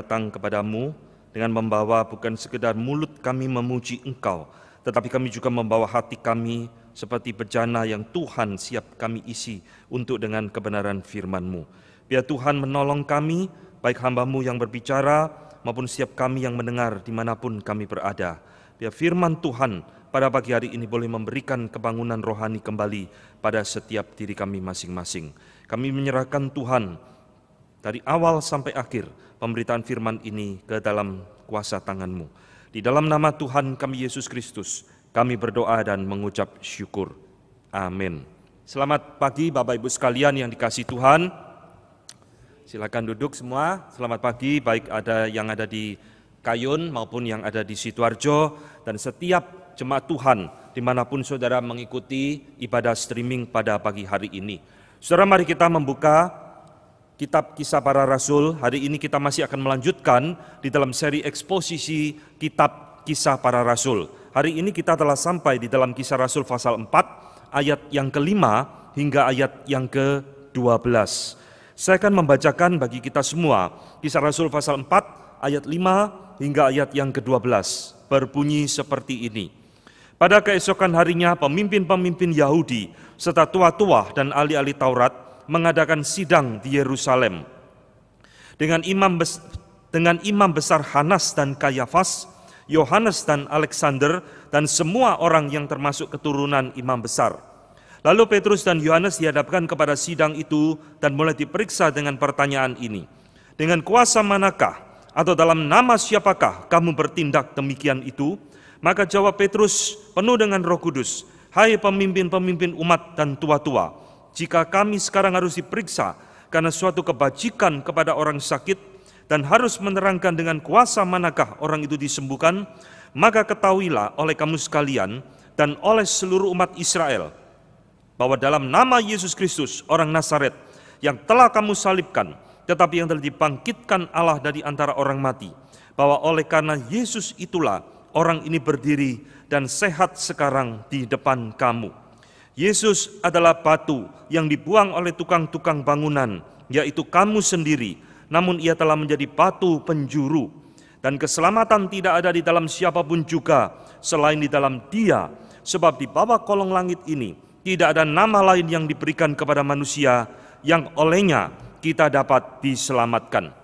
datang kepadamu dengan membawa bukan sekedar mulut kami memuji engkau, tetapi kami juga membawa hati kami seperti bejana yang Tuhan siap kami isi untuk dengan kebenaran firman-Mu. Biar Tuhan menolong kami, baik hambamu yang berbicara maupun siap kami yang mendengar dimanapun kami berada. Biar firman Tuhan pada pagi hari ini boleh memberikan kebangunan rohani kembali pada setiap diri kami masing-masing. Kami menyerahkan Tuhan dari awal sampai akhir, pemberitaan firman ini ke dalam kuasa tanganmu. Di dalam nama Tuhan kami Yesus Kristus, kami berdoa dan mengucap syukur. Amin. Selamat pagi Bapak Ibu sekalian yang dikasih Tuhan. Silakan duduk semua. Selamat pagi baik ada yang ada di Kayun maupun yang ada di Situarjo dan setiap jemaat Tuhan dimanapun saudara mengikuti ibadah streaming pada pagi hari ini. Saudara mari kita membuka Kitab Kisah Para Rasul. Hari ini kita masih akan melanjutkan di dalam seri eksposisi Kitab Kisah Para Rasul. Hari ini kita telah sampai di dalam Kisah Rasul pasal 4 ayat yang kelima hingga ayat yang ke-12. Saya akan membacakan bagi kita semua Kisah Rasul pasal 4 ayat 5 hingga ayat yang ke-12 berbunyi seperti ini. Pada keesokan harinya pemimpin-pemimpin Yahudi serta tua-tua dan ahli-ahli Taurat mengadakan sidang di Yerusalem. Dengan imam dengan imam besar Hanas dan Kayafas, Yohanes dan Alexander dan semua orang yang termasuk keturunan imam besar. Lalu Petrus dan Yohanes dihadapkan kepada sidang itu dan mulai diperiksa dengan pertanyaan ini. Dengan kuasa manakah atau dalam nama siapakah kamu bertindak demikian itu? Maka jawab Petrus penuh dengan roh kudus, Hai pemimpin-pemimpin umat dan tua-tua, jika kami sekarang harus diperiksa karena suatu kebajikan kepada orang sakit dan harus menerangkan dengan kuasa manakah orang itu disembuhkan, maka ketahuilah oleh kamu sekalian dan oleh seluruh umat Israel bahwa dalam nama Yesus Kristus orang Nazaret yang telah kamu salibkan tetapi yang telah dibangkitkan Allah dari antara orang mati bahwa oleh karena Yesus itulah orang ini berdiri dan sehat sekarang di depan kamu. Yesus adalah batu yang dibuang oleh tukang-tukang bangunan, yaitu kamu sendiri. Namun ia telah menjadi batu penjuru. Dan keselamatan tidak ada di dalam siapapun juga, selain di dalam dia. Sebab di bawah kolong langit ini, tidak ada nama lain yang diberikan kepada manusia yang olehnya kita dapat diselamatkan.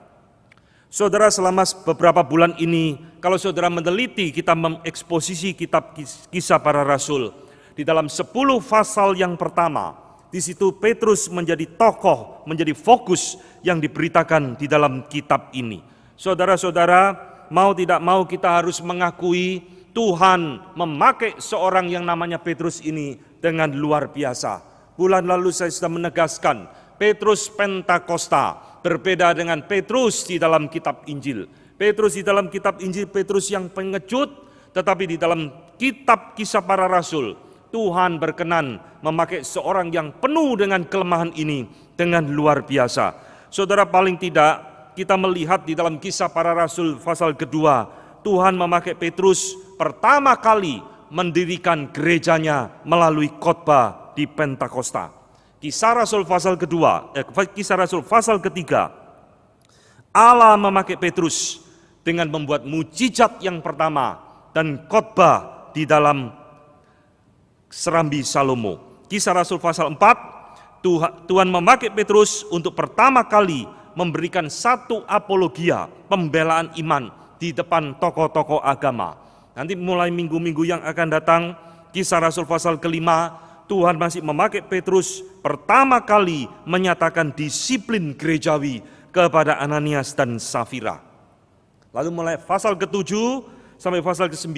Saudara selama beberapa bulan ini, kalau saudara meneliti kita mengeksposisi kitab kisah para rasul, di dalam 10 pasal yang pertama, di situ Petrus menjadi tokoh, menjadi fokus yang diberitakan di dalam kitab ini. Saudara-saudara, mau tidak mau kita harus mengakui Tuhan memakai seorang yang namanya Petrus ini dengan luar biasa. Bulan lalu saya sudah menegaskan, Petrus Pentakosta berbeda dengan Petrus di dalam kitab Injil. Petrus di dalam kitab Injil Petrus yang pengecut, tetapi di dalam kitab Kisah Para Rasul Tuhan berkenan memakai seorang yang penuh dengan kelemahan ini dengan luar biasa. Saudara paling tidak kita melihat di dalam kisah para rasul pasal kedua, Tuhan memakai Petrus pertama kali mendirikan gerejanya melalui khotbah di Pentakosta. Kisah Rasul pasal kedua, eh, kisah Rasul pasal ketiga, Allah memakai Petrus dengan membuat mujizat yang pertama dan khotbah di dalam serambi Salomo. Kisah Rasul pasal 4, Tuhan memakai Petrus untuk pertama kali memberikan satu apologia, pembelaan iman di depan tokoh-tokoh agama. Nanti mulai minggu-minggu yang akan datang, kisah Rasul pasal kelima, Tuhan masih memakai Petrus pertama kali menyatakan disiplin gerejawi kepada Ananias dan Safira. Lalu mulai pasal ke-7 sampai pasal ke-9,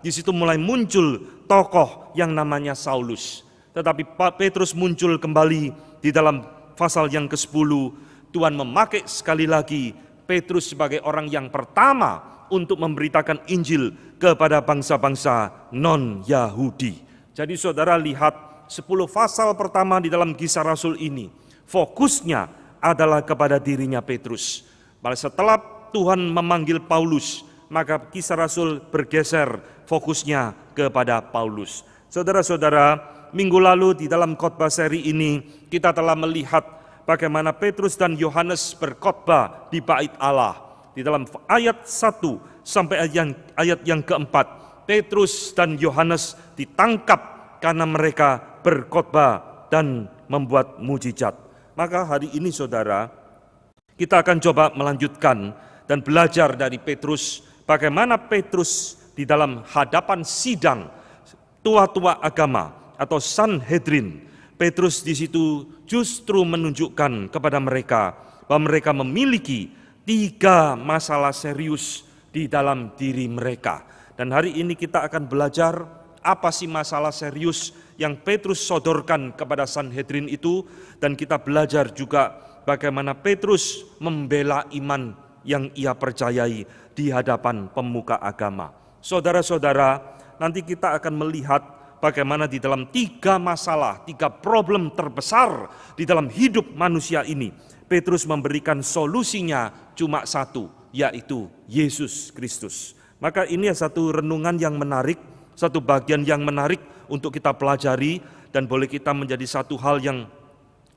di situ mulai muncul tokoh yang namanya Saulus. Tetapi Petrus muncul kembali di dalam pasal yang ke-10. Tuhan memakai sekali lagi Petrus sebagai orang yang pertama untuk memberitakan Injil kepada bangsa-bangsa non-Yahudi. Jadi saudara lihat 10 pasal pertama di dalam kisah Rasul ini. Fokusnya adalah kepada dirinya Petrus. Pada setelah Tuhan memanggil Paulus, maka kisah Rasul bergeser fokusnya kepada Paulus. Saudara-saudara, minggu lalu di dalam khotbah seri ini kita telah melihat bagaimana Petrus dan Yohanes berkhotbah di bait Allah. Di dalam ayat 1 sampai ayat yang, ayat yang keempat, Petrus dan Yohanes ditangkap karena mereka berkhotbah dan membuat mujizat. Maka hari ini saudara, kita akan coba melanjutkan dan belajar dari Petrus bagaimana Petrus di dalam hadapan sidang tua-tua agama atau Sanhedrin, Petrus di situ justru menunjukkan kepada mereka bahwa mereka memiliki tiga masalah serius di dalam diri mereka. Dan hari ini kita akan belajar apa sih masalah serius yang Petrus sodorkan kepada Sanhedrin itu dan kita belajar juga bagaimana Petrus membela iman yang ia percayai di hadapan pemuka agama. Saudara-saudara, nanti kita akan melihat bagaimana di dalam tiga masalah, tiga problem terbesar di dalam hidup manusia ini, Petrus memberikan solusinya cuma satu, yaitu Yesus Kristus. Maka ini satu renungan yang menarik, satu bagian yang menarik untuk kita pelajari dan boleh kita menjadi satu hal yang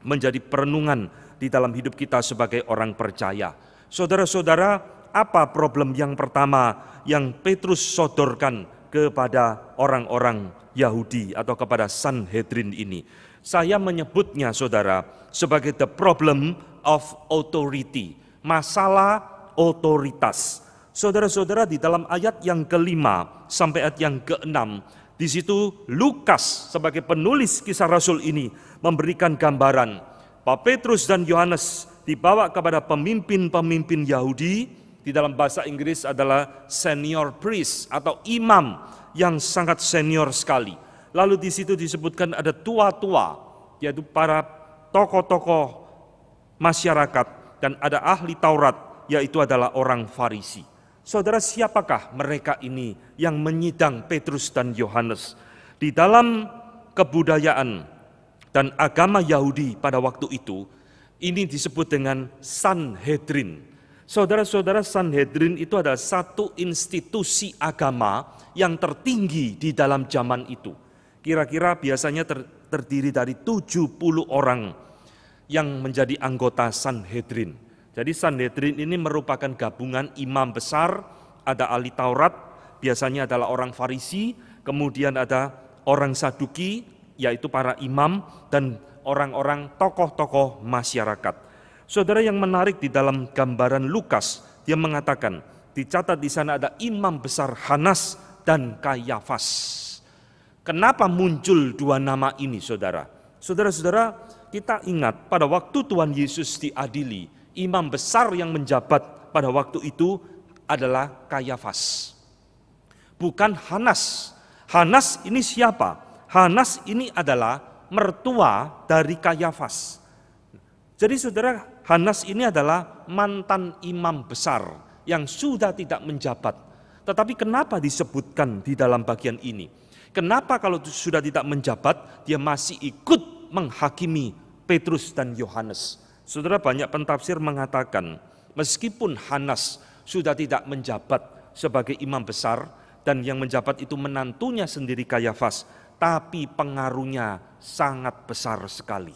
menjadi perenungan di dalam hidup kita sebagai orang percaya. Saudara-saudara, apa problem yang pertama yang Petrus sodorkan kepada orang-orang Yahudi atau kepada Sanhedrin ini. Saya menyebutnya saudara sebagai the problem of authority, masalah otoritas. Saudara-saudara di dalam ayat yang kelima sampai ayat yang keenam, di situ Lukas sebagai penulis kisah Rasul ini memberikan gambaran bahwa Petrus dan Yohanes dibawa kepada pemimpin-pemimpin Yahudi di dalam bahasa Inggris adalah senior priest atau imam yang sangat senior sekali. Lalu di situ disebutkan ada tua-tua, yaitu para tokoh-tokoh masyarakat dan ada ahli Taurat, yaitu adalah orang Farisi. Saudara, siapakah mereka ini yang menyidang Petrus dan Yohanes? Di dalam kebudayaan dan agama Yahudi pada waktu itu, ini disebut dengan Sanhedrin Saudara-saudara, Sanhedrin itu adalah satu institusi agama yang tertinggi di dalam zaman itu. Kira-kira biasanya ter, terdiri dari 70 orang yang menjadi anggota Sanhedrin. Jadi Sanhedrin ini merupakan gabungan imam besar, ada ahli Taurat, biasanya adalah orang Farisi, kemudian ada orang Saduki, yaitu para imam dan orang-orang tokoh-tokoh masyarakat. Saudara yang menarik di dalam gambaran Lukas, dia mengatakan, dicatat di sana ada imam besar Hanas dan Kayafas. Kenapa muncul dua nama ini saudara? Saudara-saudara, kita ingat pada waktu Tuhan Yesus diadili, imam besar yang menjabat pada waktu itu adalah Kayafas. Bukan Hanas. Hanas ini siapa? Hanas ini adalah mertua dari Kayafas. Jadi saudara, Hanas ini adalah mantan imam besar yang sudah tidak menjabat. Tetapi kenapa disebutkan di dalam bagian ini? Kenapa kalau sudah tidak menjabat, dia masih ikut menghakimi Petrus dan Yohanes? Saudara banyak pentafsir mengatakan, meskipun Hanas sudah tidak menjabat sebagai imam besar, dan yang menjabat itu menantunya sendiri Kayafas, tapi pengaruhnya sangat besar sekali.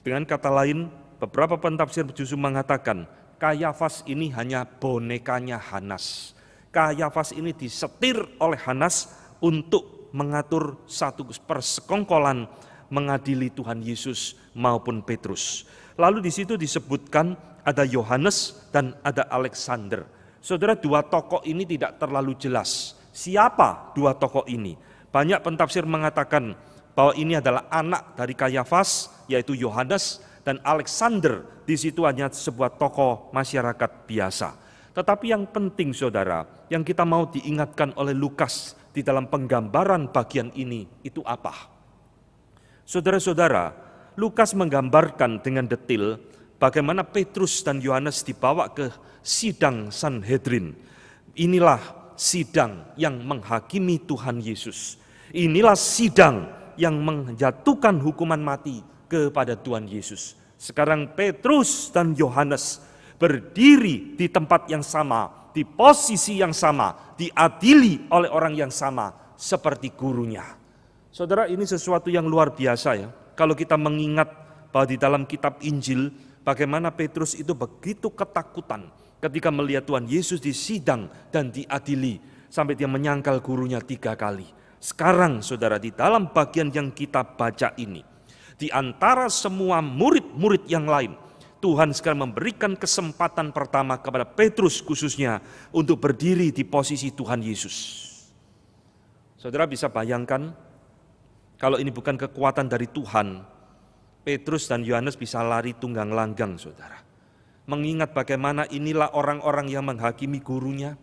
Dengan kata lain, beberapa pentafsir justru mengatakan Kayafas ini hanya bonekanya Hanas. Kayafas ini disetir oleh Hanas untuk mengatur satu persekongkolan mengadili Tuhan Yesus maupun Petrus. Lalu di situ disebutkan ada Yohanes dan ada Alexander. Saudara, dua tokoh ini tidak terlalu jelas. Siapa dua tokoh ini? Banyak pentafsir mengatakan bahwa ini adalah anak dari Kayafas, yaitu Yohanes, dan Alexander di situ hanya sebuah tokoh masyarakat biasa. Tetapi yang penting saudara, yang kita mau diingatkan oleh Lukas di dalam penggambaran bagian ini itu apa? Saudara-saudara, Lukas menggambarkan dengan detail bagaimana Petrus dan Yohanes dibawa ke sidang Sanhedrin. Inilah sidang yang menghakimi Tuhan Yesus. Inilah sidang yang menjatuhkan hukuman mati kepada Tuhan Yesus. Sekarang Petrus dan Yohanes berdiri di tempat yang sama, di posisi yang sama, diadili oleh orang yang sama seperti gurunya. Saudara, ini sesuatu yang luar biasa ya. Kalau kita mengingat bahwa di dalam kitab Injil bagaimana Petrus itu begitu ketakutan ketika melihat Tuhan Yesus disidang dan diadili sampai dia menyangkal gurunya tiga kali. Sekarang saudara di dalam bagian yang kita baca ini, di antara semua murid-murid yang lain. Tuhan sekarang memberikan kesempatan pertama kepada Petrus khususnya untuk berdiri di posisi Tuhan Yesus. Saudara bisa bayangkan kalau ini bukan kekuatan dari Tuhan, Petrus dan Yohanes bisa lari tunggang langgang, saudara. Mengingat bagaimana inilah orang-orang yang menghakimi gurunya,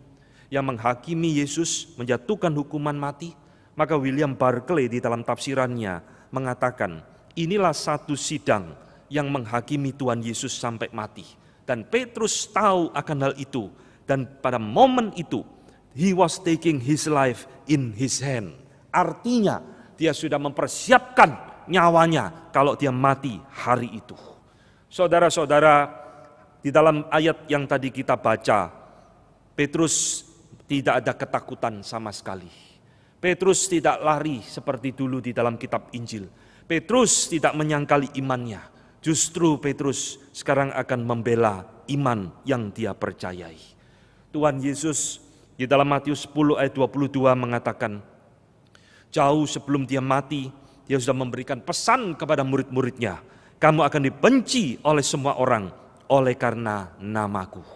yang menghakimi Yesus, menjatuhkan hukuman mati, maka William Barclay di dalam tafsirannya mengatakan, inilah satu sidang yang menghakimi Tuhan Yesus sampai mati. Dan Petrus tahu akan hal itu. Dan pada momen itu, he was taking his life in his hand. Artinya, dia sudah mempersiapkan nyawanya kalau dia mati hari itu. Saudara-saudara, di dalam ayat yang tadi kita baca, Petrus tidak ada ketakutan sama sekali. Petrus tidak lari seperti dulu di dalam kitab Injil. Petrus tidak menyangkali imannya. Justru Petrus sekarang akan membela iman yang dia percayai. Tuhan Yesus di dalam Matius 10 ayat 22 mengatakan, jauh sebelum dia mati, dia sudah memberikan pesan kepada murid-muridnya, kamu akan dibenci oleh semua orang oleh karena namaku.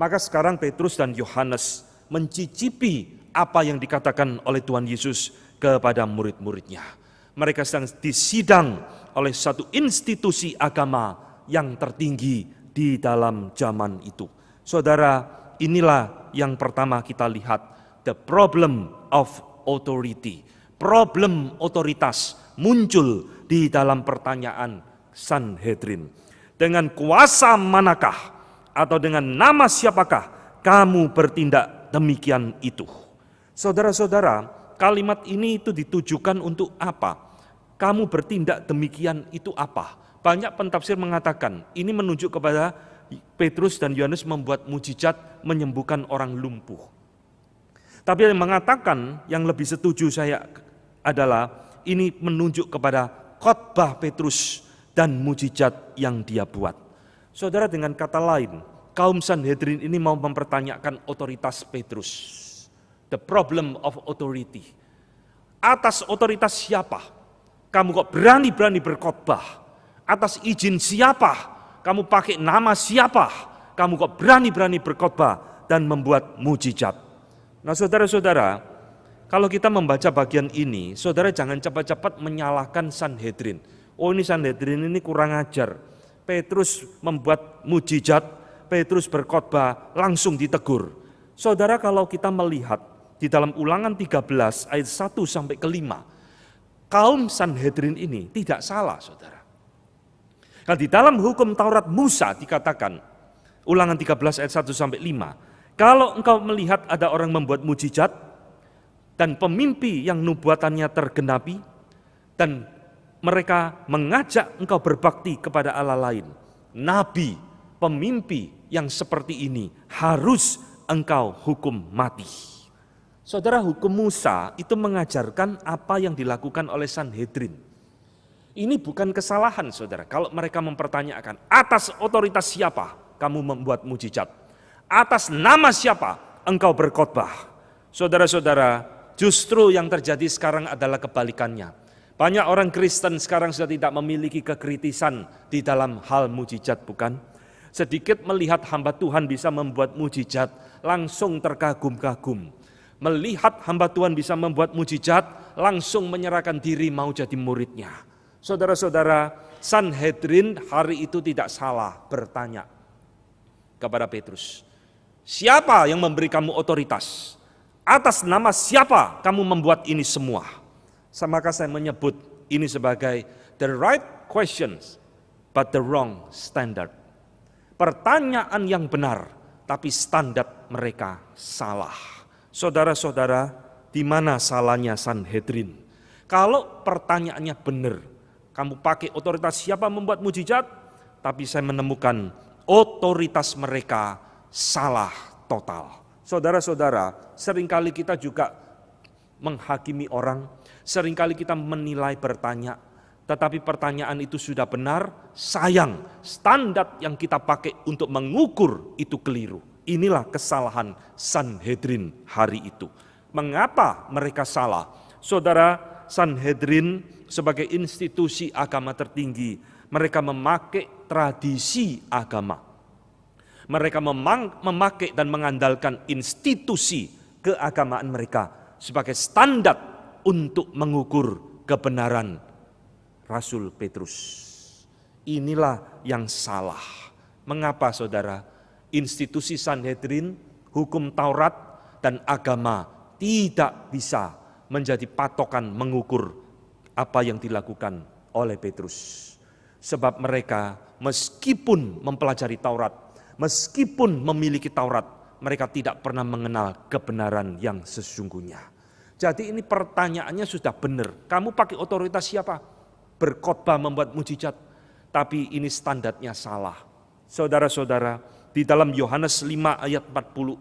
Maka sekarang Petrus dan Yohanes mencicipi apa yang dikatakan oleh Tuhan Yesus kepada murid-muridnya. Mereka sedang disidang oleh satu institusi agama yang tertinggi di dalam zaman itu. Saudara, inilah yang pertama kita lihat, the problem of authority. Problem otoritas muncul di dalam pertanyaan Sanhedrin. Dengan kuasa manakah atau dengan nama siapakah kamu bertindak demikian itu? Saudara-saudara, Kalimat ini itu ditujukan untuk apa? Kamu bertindak demikian itu apa? Banyak pentafsir mengatakan ini menunjuk kepada Petrus dan Yohanes membuat mujizat menyembuhkan orang lumpuh. Tapi yang mengatakan yang lebih setuju saya adalah ini menunjuk kepada khotbah Petrus dan mujizat yang dia buat. Saudara dengan kata lain, kaum Sanhedrin ini mau mempertanyakan otoritas Petrus. The problem of authority. Atas otoritas siapa? Kamu kok berani-berani berkhotbah? Atas izin siapa? Kamu pakai nama siapa? Kamu kok berani-berani berkhotbah dan membuat mujizat? Nah, saudara-saudara, kalau kita membaca bagian ini, saudara jangan cepat-cepat menyalahkan Sanhedrin. Oh ini Sanhedrin ini kurang ajar. Petrus membuat mujizat, Petrus berkhotbah, langsung ditegur. Saudara kalau kita melihat di dalam ulangan 13 ayat 1 sampai ke 5. Kaum Sanhedrin ini tidak salah saudara. Nah, di dalam hukum Taurat Musa dikatakan, ulangan 13 ayat 1 sampai 5, kalau engkau melihat ada orang membuat mujizat, dan pemimpi yang nubuatannya tergenapi, dan mereka mengajak engkau berbakti kepada Allah lain. Nabi, pemimpi yang seperti ini harus engkau hukum mati. Saudara hukum Musa itu mengajarkan apa yang dilakukan oleh Sanhedrin. Ini bukan kesalahan saudara. Kalau mereka mempertanyakan atas otoritas siapa kamu membuat mujizat. Atas nama siapa engkau berkhotbah. Saudara-saudara, justru yang terjadi sekarang adalah kebalikannya. Banyak orang Kristen sekarang sudah tidak memiliki kekritisan di dalam hal mujizat, bukan? Sedikit melihat hamba Tuhan bisa membuat mujizat, langsung terkagum-kagum melihat hamba Tuhan bisa membuat mujizat, langsung menyerahkan diri mau jadi muridnya. Saudara-saudara, Sanhedrin hari itu tidak salah bertanya kepada Petrus, siapa yang memberi kamu otoritas? Atas nama siapa kamu membuat ini semua? Maka saya menyebut ini sebagai the right questions, but the wrong standard. Pertanyaan yang benar, tapi standar mereka salah. Saudara-saudara, di mana salahnya Sanhedrin? Kalau pertanyaannya benar, kamu pakai otoritas siapa membuat mujizat? Tapi saya menemukan otoritas mereka salah total. Saudara-saudara, seringkali kita juga menghakimi orang, seringkali kita menilai bertanya, tetapi pertanyaan itu sudah benar, sayang standar yang kita pakai untuk mengukur itu keliru. Inilah kesalahan Sanhedrin hari itu. Mengapa mereka salah? Saudara Sanhedrin sebagai institusi agama tertinggi, mereka memakai tradisi agama. Mereka memang memakai dan mengandalkan institusi keagamaan mereka sebagai standar untuk mengukur kebenaran Rasul Petrus. Inilah yang salah. Mengapa saudara? institusi Sanhedrin, hukum Taurat, dan agama tidak bisa menjadi patokan mengukur apa yang dilakukan oleh Petrus. Sebab mereka meskipun mempelajari Taurat, meskipun memiliki Taurat, mereka tidak pernah mengenal kebenaran yang sesungguhnya. Jadi ini pertanyaannya sudah benar. Kamu pakai otoritas siapa? Berkhotbah membuat mujizat. Tapi ini standarnya salah. Saudara-saudara, di dalam Yohanes 5 ayat 46.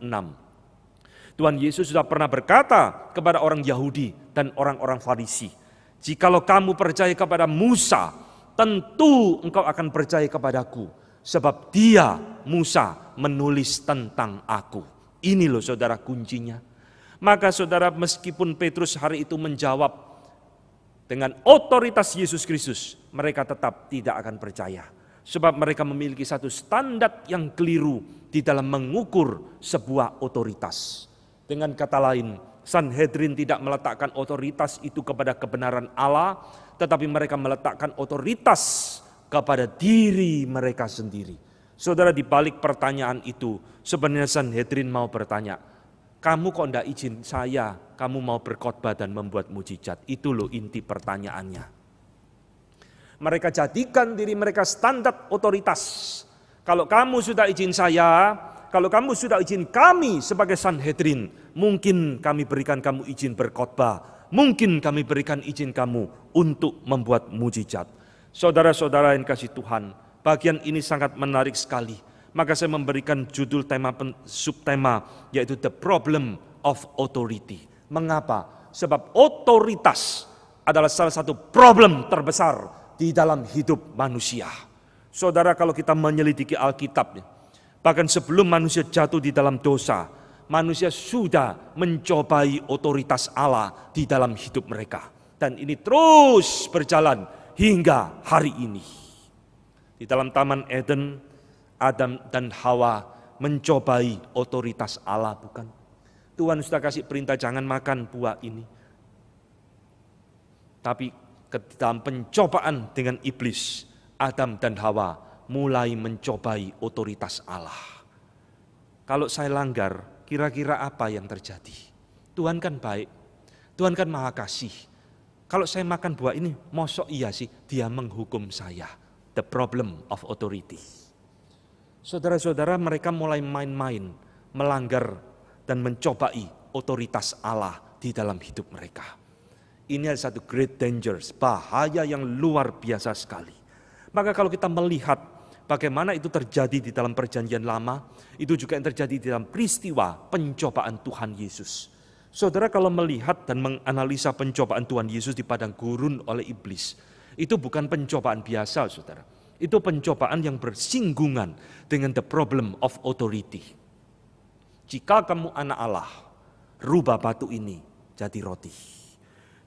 Tuhan Yesus sudah pernah berkata kepada orang Yahudi dan orang-orang Farisi, "Jikalau kamu percaya kepada Musa, tentu engkau akan percaya kepadaku, sebab dia Musa menulis tentang aku." Ini loh saudara kuncinya. Maka saudara meskipun Petrus hari itu menjawab dengan otoritas Yesus Kristus, mereka tetap tidak akan percaya Sebab mereka memiliki satu standar yang keliru di dalam mengukur sebuah otoritas. Dengan kata lain, Sanhedrin tidak meletakkan otoritas itu kepada kebenaran Allah, tetapi mereka meletakkan otoritas kepada diri mereka sendiri. Saudara di balik pertanyaan itu, sebenarnya Sanhedrin mau bertanya, kamu kok tidak izin saya, kamu mau berkhotbah dan membuat mujizat? Itu loh inti pertanyaannya. Mereka jadikan diri mereka standar otoritas. Kalau kamu sudah izin saya, kalau kamu sudah izin kami sebagai Sanhedrin, mungkin kami berikan kamu izin berkhotbah, mungkin kami berikan izin kamu untuk membuat mujizat. Saudara-saudara yang kasih Tuhan, bagian ini sangat menarik sekali. Maka saya memberikan judul tema subtema yaitu The Problem of Authority. Mengapa? Sebab otoritas adalah salah satu problem terbesar di dalam hidup manusia. Saudara kalau kita menyelidiki Alkitab, bahkan sebelum manusia jatuh di dalam dosa, manusia sudah mencobai otoritas Allah di dalam hidup mereka. Dan ini terus berjalan hingga hari ini. Di dalam Taman Eden, Adam dan Hawa mencobai otoritas Allah, bukan? Tuhan sudah kasih perintah jangan makan buah ini. Tapi dalam pencobaan dengan iblis, Adam dan Hawa mulai mencobai otoritas Allah. Kalau saya langgar, kira-kira apa yang terjadi? Tuhan kan baik, Tuhan kan maha kasih. Kalau saya makan buah ini, mosok iya sih, dia menghukum saya. The problem of authority. Saudara-saudara mereka mulai main-main, melanggar dan mencobai otoritas Allah di dalam hidup mereka. Ini adalah satu great danger, bahaya yang luar biasa sekali. Maka kalau kita melihat bagaimana itu terjadi di dalam perjanjian lama, itu juga yang terjadi di dalam peristiwa pencobaan Tuhan Yesus. Saudara kalau melihat dan menganalisa pencobaan Tuhan Yesus di padang gurun oleh iblis, itu bukan pencobaan biasa, Saudara. Itu pencobaan yang bersinggungan dengan the problem of authority. Jika kamu anak Allah, rubah batu ini jadi roti.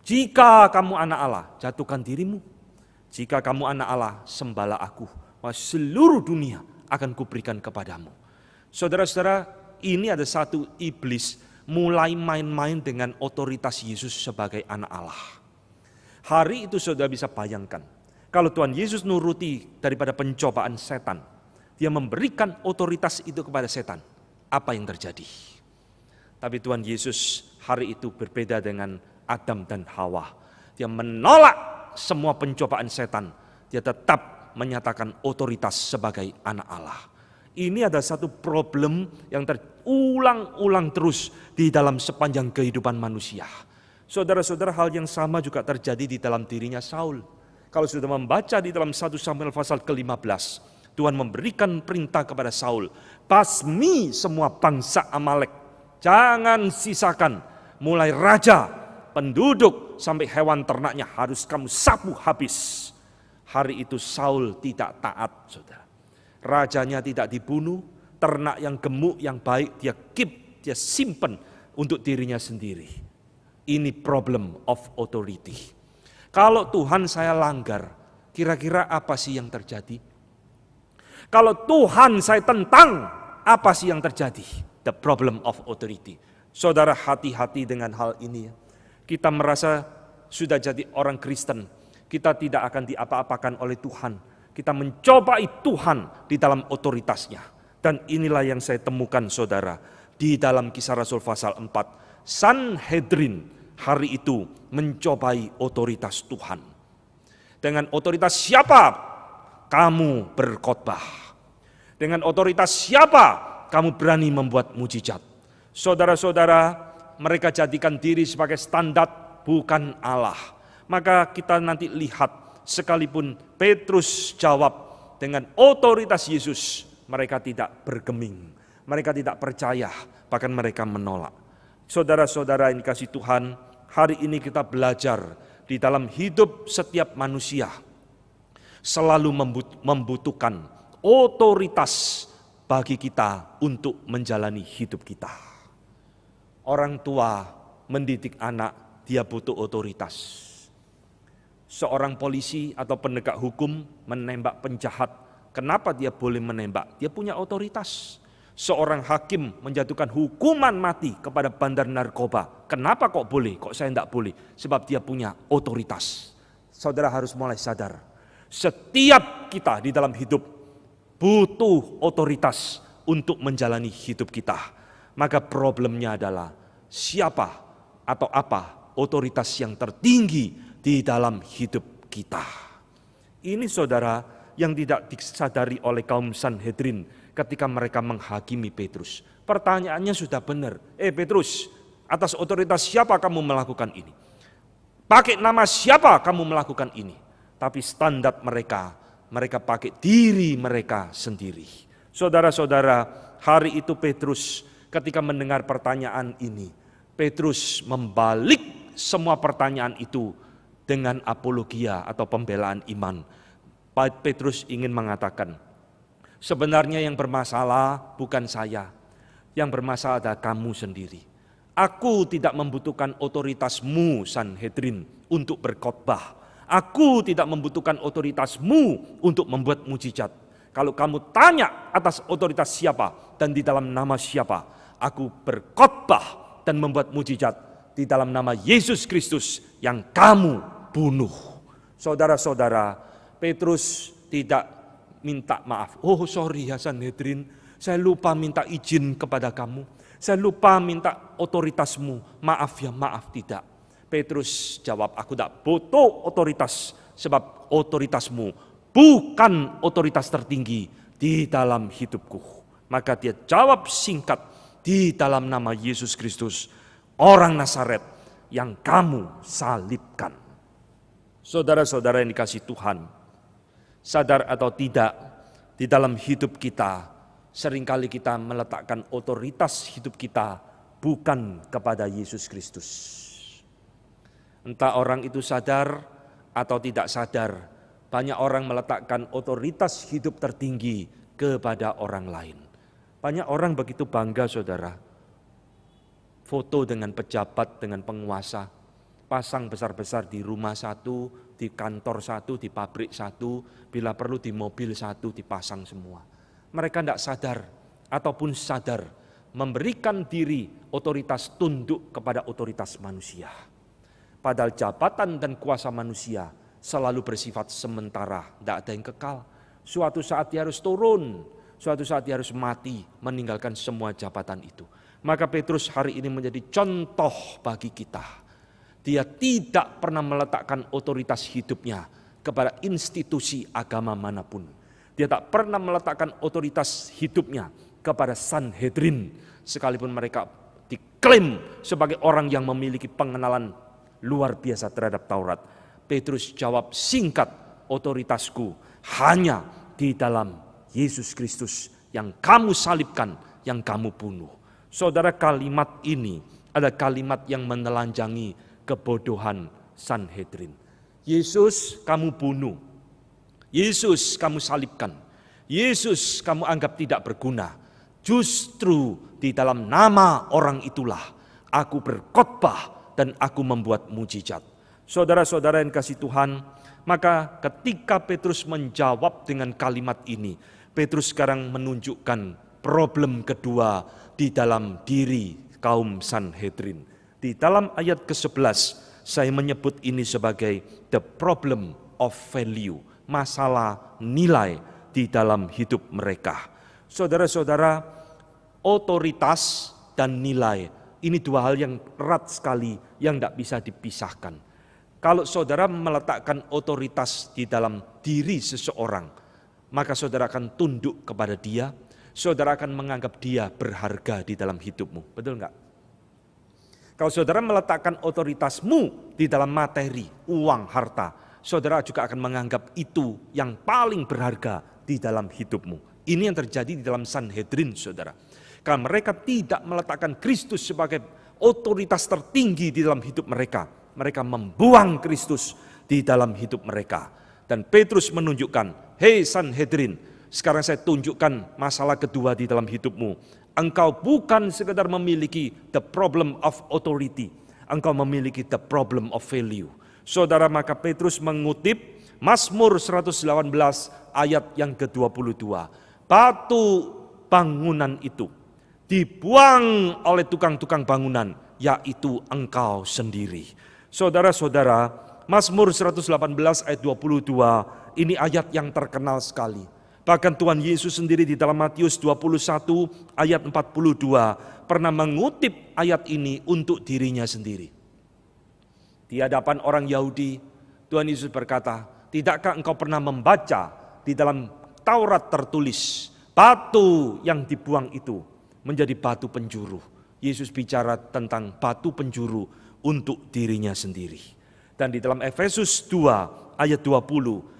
Jika kamu anak Allah, jatuhkan dirimu. Jika kamu anak Allah, sembala aku. Wah, seluruh dunia akan kuberikan kepadamu. Saudara-saudara, ini ada satu iblis mulai main-main dengan otoritas Yesus sebagai anak Allah. Hari itu saudara bisa bayangkan, kalau Tuhan Yesus nuruti daripada pencobaan setan, dia memberikan otoritas itu kepada setan. Apa yang terjadi? Tapi Tuhan Yesus hari itu berbeda dengan Adam dan Hawa. Dia menolak semua pencobaan setan. Dia tetap menyatakan otoritas sebagai anak Allah. Ini ada satu problem yang terulang-ulang terus di dalam sepanjang kehidupan manusia. Saudara-saudara, hal yang sama juga terjadi di dalam dirinya Saul. Kalau sudah membaca di dalam 1 Samuel pasal ke-15, Tuhan memberikan perintah kepada Saul, pasmi semua bangsa Amalek. Jangan sisakan mulai raja penduduk, sampai hewan ternaknya harus kamu sapu habis. Hari itu Saul tidak taat, saudara. Rajanya tidak dibunuh, ternak yang gemuk, yang baik, dia keep, dia simpen untuk dirinya sendiri. Ini problem of authority. Kalau Tuhan saya langgar, kira-kira apa sih yang terjadi? Kalau Tuhan saya tentang, apa sih yang terjadi? The problem of authority. Saudara hati-hati dengan hal ini ya kita merasa sudah jadi orang Kristen, kita tidak akan diapa-apakan oleh Tuhan. Kita mencobai Tuhan di dalam otoritasnya. Dan inilah yang saya temukan saudara di dalam kisah Rasul pasal 4. Sanhedrin hari itu mencobai otoritas Tuhan. Dengan otoritas siapa kamu berkhotbah? Dengan otoritas siapa kamu berani membuat mujizat? Saudara-saudara, mereka jadikan diri sebagai standar bukan Allah. Maka kita nanti lihat sekalipun Petrus jawab dengan otoritas Yesus, mereka tidak bergeming, mereka tidak percaya, bahkan mereka menolak. Saudara-saudara yang dikasih Tuhan, hari ini kita belajar di dalam hidup setiap manusia selalu membutuhkan otoritas bagi kita untuk menjalani hidup kita orang tua mendidik anak, dia butuh otoritas. Seorang polisi atau penegak hukum menembak penjahat. Kenapa dia boleh menembak? Dia punya otoritas. Seorang hakim menjatuhkan hukuman mati kepada bandar narkoba. Kenapa kok boleh? Kok saya tidak boleh? Sebab dia punya otoritas. Saudara harus mulai sadar. Setiap kita di dalam hidup butuh otoritas untuk menjalani hidup kita maka problemnya adalah siapa atau apa otoritas yang tertinggi di dalam hidup kita. Ini saudara yang tidak disadari oleh kaum Sanhedrin ketika mereka menghakimi Petrus. Pertanyaannya sudah benar. Eh Petrus, atas otoritas siapa kamu melakukan ini? Pakai nama siapa kamu melakukan ini? Tapi standar mereka, mereka pakai diri mereka sendiri. Saudara-saudara, hari itu Petrus ketika mendengar pertanyaan ini. Petrus membalik semua pertanyaan itu dengan apologia atau pembelaan iman. Petrus ingin mengatakan, sebenarnya yang bermasalah bukan saya, yang bermasalah adalah kamu sendiri. Aku tidak membutuhkan otoritasmu, Sanhedrin, untuk berkhotbah. Aku tidak membutuhkan otoritasmu untuk membuat mujizat. Kalau kamu tanya atas otoritas siapa dan di dalam nama siapa, Aku berkotbah dan membuat mujizat di dalam nama Yesus Kristus yang kamu bunuh. Saudara-saudara, Petrus tidak minta maaf. Oh sorry ya Sanhedrin, saya lupa minta izin kepada kamu. Saya lupa minta otoritasmu. Maaf ya, maaf tidak. Petrus jawab, aku tak butuh otoritas sebab otoritasmu bukan otoritas tertinggi di dalam hidupku. Maka dia jawab singkat, di dalam nama Yesus Kristus, orang Nazaret yang kamu salibkan. Saudara-saudara yang dikasih Tuhan, sadar atau tidak, di dalam hidup kita seringkali kita meletakkan otoritas hidup kita bukan kepada Yesus Kristus. Entah orang itu sadar atau tidak sadar, banyak orang meletakkan otoritas hidup tertinggi kepada orang lain. Banyak orang begitu bangga saudara. Foto dengan pejabat, dengan penguasa. Pasang besar-besar di rumah satu, di kantor satu, di pabrik satu, bila perlu di mobil satu dipasang semua. Mereka tidak sadar ataupun sadar memberikan diri otoritas tunduk kepada otoritas manusia. Padahal jabatan dan kuasa manusia selalu bersifat sementara, tidak ada yang kekal. Suatu saat dia harus turun, Suatu saat dia harus mati, meninggalkan semua jabatan itu. Maka Petrus hari ini menjadi contoh bagi kita. Dia tidak pernah meletakkan otoritas hidupnya kepada institusi agama manapun. Dia tak pernah meletakkan otoritas hidupnya kepada Sanhedrin, sekalipun mereka diklaim sebagai orang yang memiliki pengenalan luar biasa terhadap Taurat. Petrus jawab singkat, otoritasku hanya di dalam Yesus Kristus yang kamu salibkan, yang kamu bunuh. Saudara, kalimat ini ada kalimat yang menelanjangi kebodohan Sanhedrin. Yesus kamu bunuh. Yesus kamu salibkan. Yesus kamu anggap tidak berguna. Justru di dalam nama orang itulah aku berkotbah dan aku membuat mujizat. Saudara-saudara yang kasih Tuhan, maka ketika Petrus menjawab dengan kalimat ini, Petrus sekarang menunjukkan problem kedua di dalam diri kaum Sanhedrin. Di dalam ayat ke-11, saya menyebut ini sebagai the problem of value, masalah nilai di dalam hidup mereka. Saudara-saudara, otoritas dan nilai, ini dua hal yang erat sekali yang tidak bisa dipisahkan. Kalau saudara meletakkan otoritas di dalam diri seseorang, maka saudara akan tunduk kepada dia, saudara akan menganggap dia berharga di dalam hidupmu. Betul nggak? Kalau saudara meletakkan otoritasmu di dalam materi, uang, harta, saudara juga akan menganggap itu yang paling berharga di dalam hidupmu. Ini yang terjadi di dalam Sanhedrin, saudara. Karena mereka tidak meletakkan Kristus sebagai otoritas tertinggi di dalam hidup mereka. Mereka membuang Kristus di dalam hidup mereka. Dan Petrus menunjukkan Hei Sanhedrin, sekarang saya tunjukkan masalah kedua di dalam hidupmu. Engkau bukan sekedar memiliki the problem of authority, engkau memiliki the problem of value. Saudara, maka Petrus mengutip Mazmur 118 ayat yang ke-22. Batu bangunan itu dibuang oleh tukang-tukang bangunan, yaitu engkau sendiri. Saudara-saudara, Mazmur 118 ayat 22 ini ayat yang terkenal sekali. Bahkan Tuhan Yesus sendiri di dalam Matius 21 ayat 42 pernah mengutip ayat ini untuk dirinya sendiri. Di hadapan orang Yahudi, Tuhan Yesus berkata, "Tidakkah engkau pernah membaca di dalam Taurat tertulis, batu yang dibuang itu menjadi batu penjuru?" Yesus bicara tentang batu penjuru untuk dirinya sendiri. Dan di dalam Efesus 2 ayat 20,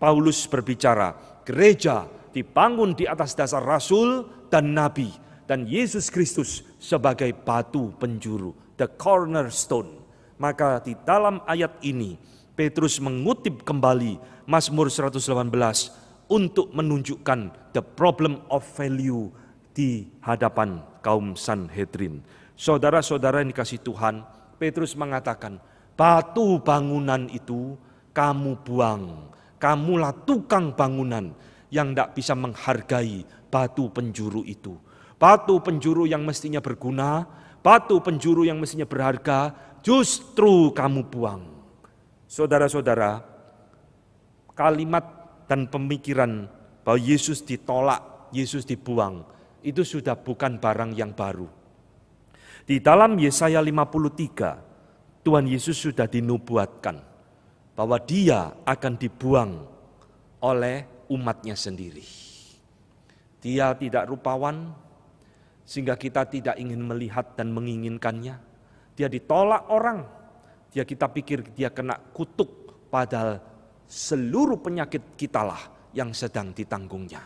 Paulus berbicara, gereja dibangun di atas dasar rasul dan nabi dan Yesus Kristus sebagai batu penjuru, the cornerstone. Maka di dalam ayat ini Petrus mengutip kembali Mazmur 118 untuk menunjukkan the problem of value di hadapan kaum Sanhedrin. Saudara-saudara yang dikasih Tuhan, Petrus mengatakan, batu bangunan itu kamu buang kamulah tukang bangunan yang tidak bisa menghargai batu penjuru itu. Batu penjuru yang mestinya berguna, batu penjuru yang mestinya berharga, justru kamu buang. Saudara-saudara, kalimat dan pemikiran bahwa Yesus ditolak, Yesus dibuang, itu sudah bukan barang yang baru. Di dalam Yesaya 53, Tuhan Yesus sudah dinubuatkan bahwa dia akan dibuang oleh umatnya sendiri. Dia tidak rupawan, sehingga kita tidak ingin melihat dan menginginkannya. Dia ditolak orang, dia kita pikir dia kena kutuk, padahal seluruh penyakit kitalah yang sedang ditanggungnya.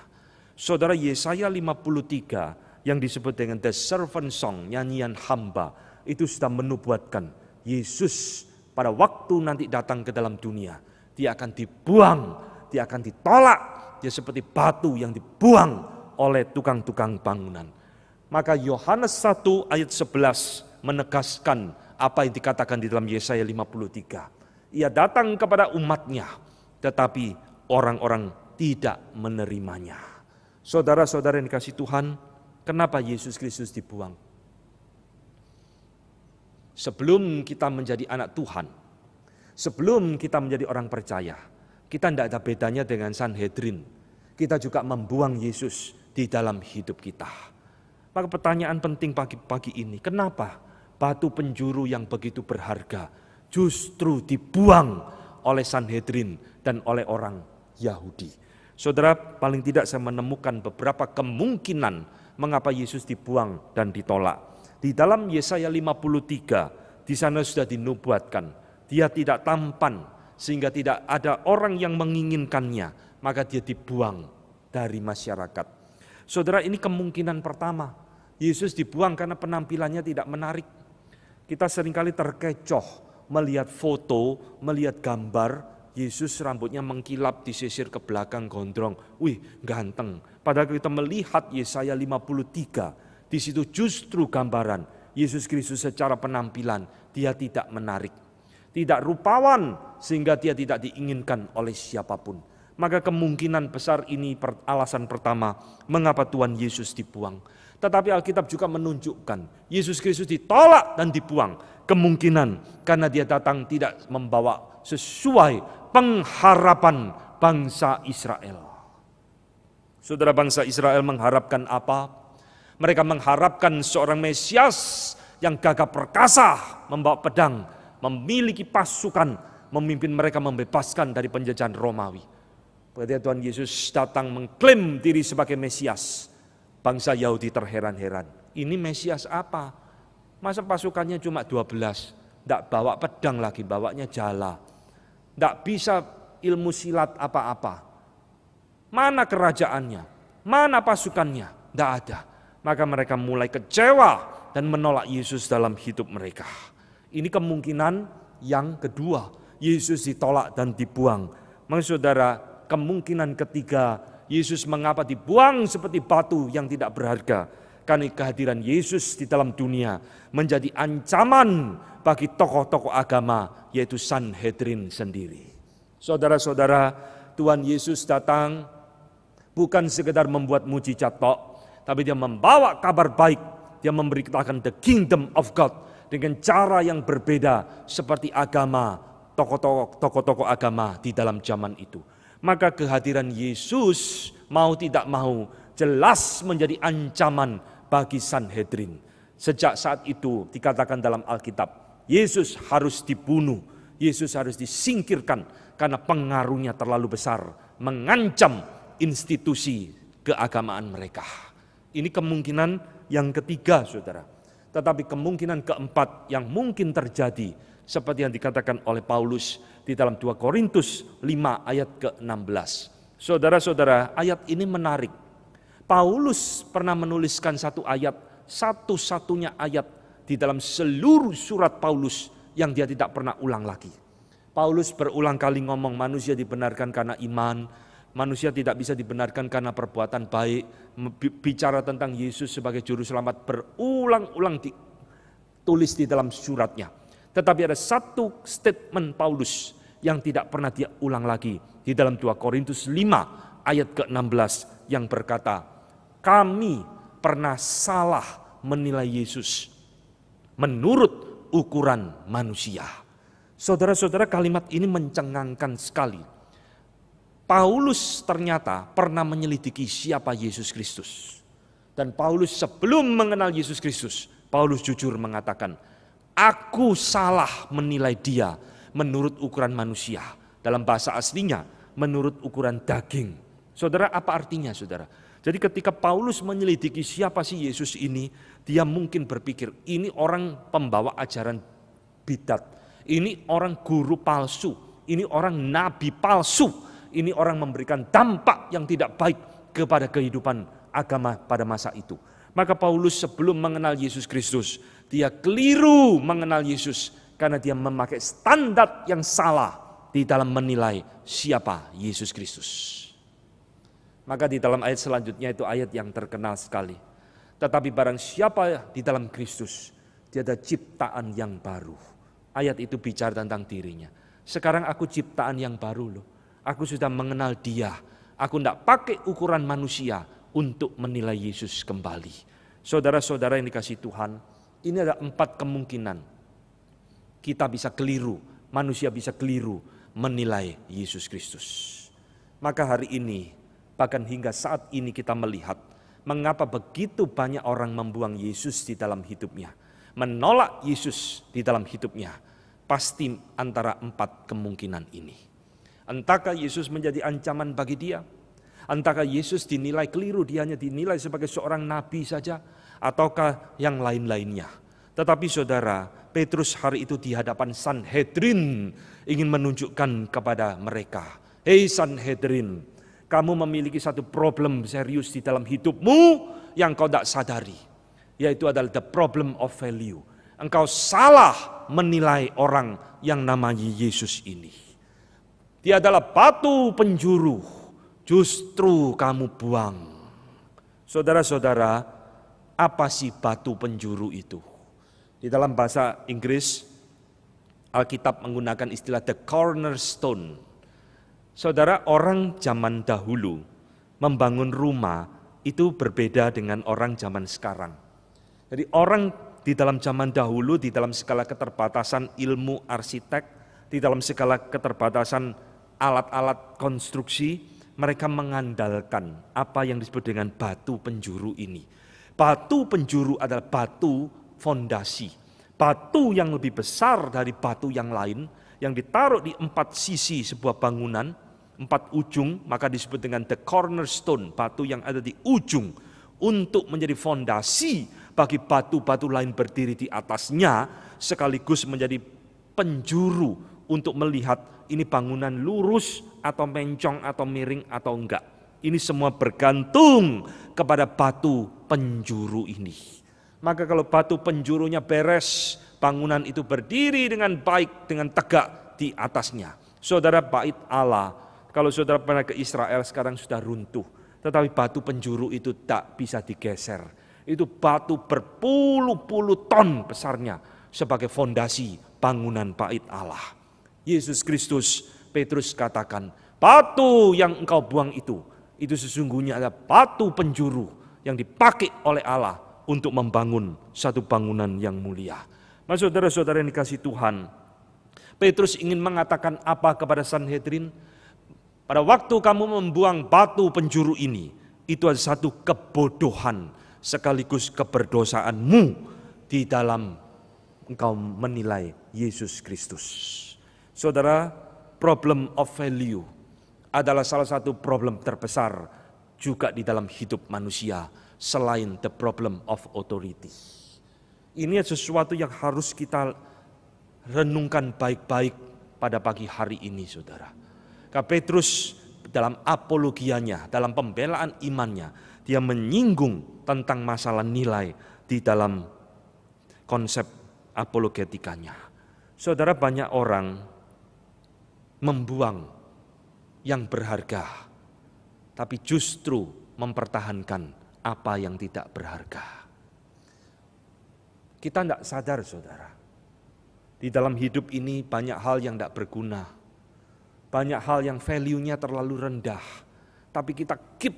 Saudara Yesaya 53 yang disebut dengan The Servant Song, nyanyian hamba, itu sudah menubuatkan Yesus pada waktu nanti datang ke dalam dunia, dia akan dibuang, dia akan ditolak, dia seperti batu yang dibuang oleh tukang-tukang bangunan. Maka Yohanes 1 ayat 11 menegaskan apa yang dikatakan di dalam Yesaya 53. Ia datang kepada umatnya, tetapi orang-orang tidak menerimanya. Saudara-saudara yang dikasih Tuhan, kenapa Yesus Kristus dibuang? Sebelum kita menjadi anak Tuhan, sebelum kita menjadi orang percaya, kita tidak ada bedanya dengan Sanhedrin. Kita juga membuang Yesus di dalam hidup kita. Maka pertanyaan penting pagi-pagi ini, kenapa batu penjuru yang begitu berharga justru dibuang oleh Sanhedrin dan oleh orang Yahudi? Saudara, paling tidak saya menemukan beberapa kemungkinan mengapa Yesus dibuang dan ditolak. Di dalam Yesaya 53, di sana sudah dinubuatkan, dia tidak tampan, sehingga tidak ada orang yang menginginkannya, maka dia dibuang dari masyarakat. Saudara, ini kemungkinan pertama. Yesus dibuang karena penampilannya tidak menarik. Kita seringkali terkecoh melihat foto, melihat gambar, Yesus rambutnya mengkilap disisir ke belakang gondrong. Wih, ganteng. Padahal kita melihat Yesaya 53, di situ justru gambaran Yesus Kristus secara penampilan dia tidak menarik, tidak rupawan sehingga dia tidak diinginkan oleh siapapun. Maka kemungkinan besar ini alasan pertama mengapa Tuhan Yesus dibuang. Tetapi Alkitab juga menunjukkan Yesus Kristus ditolak dan dibuang. Kemungkinan karena dia datang tidak membawa sesuai pengharapan bangsa Israel. Saudara bangsa Israel mengharapkan apa? Mereka mengharapkan seorang Mesias yang gagah perkasa, membawa pedang, memiliki pasukan, memimpin mereka membebaskan dari penjajahan Romawi. Ketika Tuhan Yesus datang mengklaim diri sebagai Mesias, bangsa Yahudi terheran-heran. Ini Mesias apa? Masa pasukannya cuma 12, tidak bawa pedang lagi, bawanya jala. Tidak bisa ilmu silat apa-apa. Mana kerajaannya? Mana pasukannya? Tidak ada maka mereka mulai kecewa dan menolak Yesus dalam hidup mereka. Ini kemungkinan yang kedua, Yesus ditolak dan dibuang. Maksud saudara, kemungkinan ketiga, Yesus mengapa dibuang seperti batu yang tidak berharga? Karena kehadiran Yesus di dalam dunia menjadi ancaman bagi tokoh-tokoh agama, yaitu Sanhedrin sendiri. Saudara-saudara, Tuhan Yesus datang bukan sekedar membuat mujizat tok, tapi dia membawa kabar baik. Dia memberitakan the kingdom of God dengan cara yang berbeda seperti agama, tokoh-tokoh agama di dalam zaman itu. Maka kehadiran Yesus mau tidak mau jelas menjadi ancaman bagi Sanhedrin. Sejak saat itu dikatakan dalam Alkitab, Yesus harus dibunuh, Yesus harus disingkirkan karena pengaruhnya terlalu besar, mengancam institusi keagamaan mereka. Ini kemungkinan yang ketiga, saudara. Tetapi kemungkinan keempat yang mungkin terjadi, seperti yang dikatakan oleh Paulus di dalam 2 Korintus 5 ayat ke-16. Saudara-saudara, ayat ini menarik. Paulus pernah menuliskan satu ayat, satu-satunya ayat di dalam seluruh surat Paulus yang dia tidak pernah ulang lagi. Paulus berulang kali ngomong manusia dibenarkan karena iman, manusia tidak bisa dibenarkan karena perbuatan baik, bicara tentang Yesus sebagai juru selamat berulang-ulang ditulis di dalam suratnya. Tetapi ada satu statement Paulus yang tidak pernah dia ulang lagi di dalam 2 Korintus 5 ayat ke-16 yang berkata, "Kami pernah salah menilai Yesus menurut ukuran manusia." Saudara-saudara, kalimat ini mencengangkan sekali Paulus ternyata pernah menyelidiki siapa Yesus Kristus. Dan Paulus sebelum mengenal Yesus Kristus, Paulus jujur mengatakan, "Aku salah menilai dia menurut ukuran manusia." Dalam bahasa aslinya, menurut ukuran daging. Saudara, apa artinya, Saudara? Jadi ketika Paulus menyelidiki siapa sih Yesus ini, dia mungkin berpikir, ini orang pembawa ajaran bidat, ini orang guru palsu, ini orang nabi palsu ini orang memberikan dampak yang tidak baik kepada kehidupan agama pada masa itu. Maka Paulus sebelum mengenal Yesus Kristus, dia keliru mengenal Yesus karena dia memakai standar yang salah di dalam menilai siapa Yesus Kristus. Maka di dalam ayat selanjutnya itu ayat yang terkenal sekali. Tetapi barang siapa di dalam Kristus, dia ada ciptaan yang baru. Ayat itu bicara tentang dirinya. Sekarang aku ciptaan yang baru loh. Aku sudah mengenal dia. Aku tidak pakai ukuran manusia untuk menilai Yesus kembali. Saudara-saudara yang dikasih Tuhan, ini ada empat kemungkinan. Kita bisa keliru, manusia bisa keliru menilai Yesus Kristus. Maka hari ini, bahkan hingga saat ini kita melihat mengapa begitu banyak orang membuang Yesus di dalam hidupnya, menolak Yesus di dalam hidupnya, pasti antara empat kemungkinan ini. Entahkah Yesus menjadi ancaman bagi dia? Entahkah Yesus dinilai keliru, dia hanya dinilai sebagai seorang nabi saja, ataukah yang lain-lainnya. Tetapi saudara, Petrus hari itu di hadapan Sanhedrin ingin menunjukkan kepada mereka, Hei Sanhedrin, kamu memiliki satu problem serius di dalam hidupmu yang kau tidak sadari. Yaitu adalah the problem of value. Engkau salah menilai orang yang namanya Yesus ini. Dia adalah batu penjuru. Justru kamu buang. Saudara-saudara, apa sih batu penjuru itu? Di dalam bahasa Inggris, Alkitab menggunakan istilah the cornerstone. Saudara, orang zaman dahulu membangun rumah itu berbeda dengan orang zaman sekarang. Jadi orang di dalam zaman dahulu, di dalam segala keterbatasan ilmu arsitek, di dalam segala keterbatasan alat-alat konstruksi, mereka mengandalkan apa yang disebut dengan batu penjuru ini. Batu penjuru adalah batu fondasi. Batu yang lebih besar dari batu yang lain yang ditaruh di empat sisi sebuah bangunan, empat ujung, maka disebut dengan the cornerstone, batu yang ada di ujung untuk menjadi fondasi bagi batu-batu lain berdiri di atasnya sekaligus menjadi penjuru untuk melihat ini bangunan lurus atau mencong atau miring atau enggak. Ini semua bergantung kepada batu penjuru ini. Maka kalau batu penjurunya beres, bangunan itu berdiri dengan baik, dengan tegak di atasnya. Saudara bait Allah, kalau saudara pernah ke Israel sekarang sudah runtuh. Tetapi batu penjuru itu tak bisa digeser. Itu batu berpuluh-puluh ton besarnya sebagai fondasi bangunan bait Allah. Yesus Kristus, Petrus katakan, "Batu yang engkau buang itu, itu sesungguhnya adalah batu penjuru yang dipakai oleh Allah untuk membangun satu bangunan yang mulia." Mas saudara-saudara yang dikasih Tuhan, Petrus ingin mengatakan apa kepada Sanhedrin? Pada waktu kamu membuang batu penjuru ini, itu adalah satu kebodohan sekaligus keberdosaanmu di dalam engkau menilai Yesus Kristus. Saudara, problem of value adalah salah satu problem terbesar juga di dalam hidup manusia selain the problem of authority. Ini sesuatu yang harus kita renungkan baik-baik pada pagi hari ini, saudara. Kak Petrus dalam apologianya, dalam pembelaan imannya, dia menyinggung tentang masalah nilai di dalam konsep apologetikanya. Saudara banyak orang membuang yang berharga, tapi justru mempertahankan apa yang tidak berharga. Kita tidak sadar, saudara, di dalam hidup ini banyak hal yang tidak berguna, banyak hal yang value-nya terlalu rendah, tapi kita keep,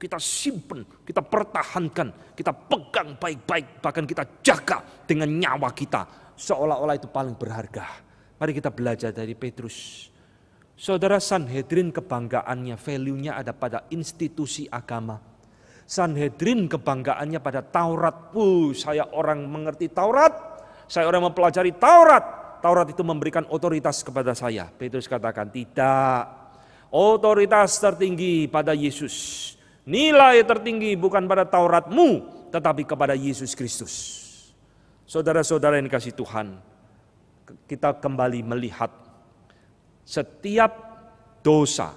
kita simpen, kita pertahankan, kita pegang baik-baik, bahkan kita jaga dengan nyawa kita, seolah-olah itu paling berharga. Mari kita belajar dari Petrus. Saudara Sanhedrin kebanggaannya, value-nya ada pada institusi agama. Sanhedrin kebanggaannya pada Taurat. Uh, saya orang mengerti Taurat, saya orang mempelajari Taurat. Taurat itu memberikan otoritas kepada saya. Petrus katakan, tidak. Otoritas tertinggi pada Yesus. Nilai tertinggi bukan pada Tauratmu, tetapi kepada Yesus Kristus. Saudara-saudara yang dikasih Tuhan, kita kembali melihat setiap dosa,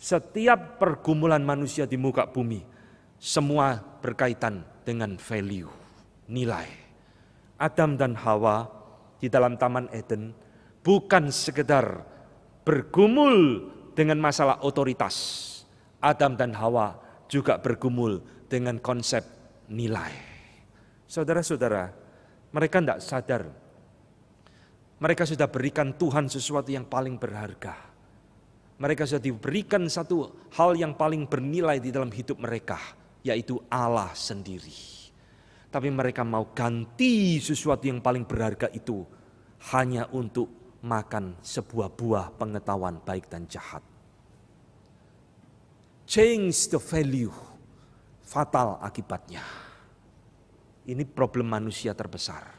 setiap pergumulan manusia di muka bumi, semua berkaitan dengan value, nilai. Adam dan Hawa di dalam Taman Eden bukan sekedar bergumul dengan masalah otoritas. Adam dan Hawa juga bergumul dengan konsep nilai. Saudara-saudara, mereka tidak sadar mereka sudah berikan Tuhan sesuatu yang paling berharga. Mereka sudah diberikan satu hal yang paling bernilai di dalam hidup mereka, yaitu Allah sendiri. Tapi mereka mau ganti sesuatu yang paling berharga itu hanya untuk makan sebuah buah pengetahuan baik dan jahat. Change the value, fatal akibatnya. Ini problem manusia terbesar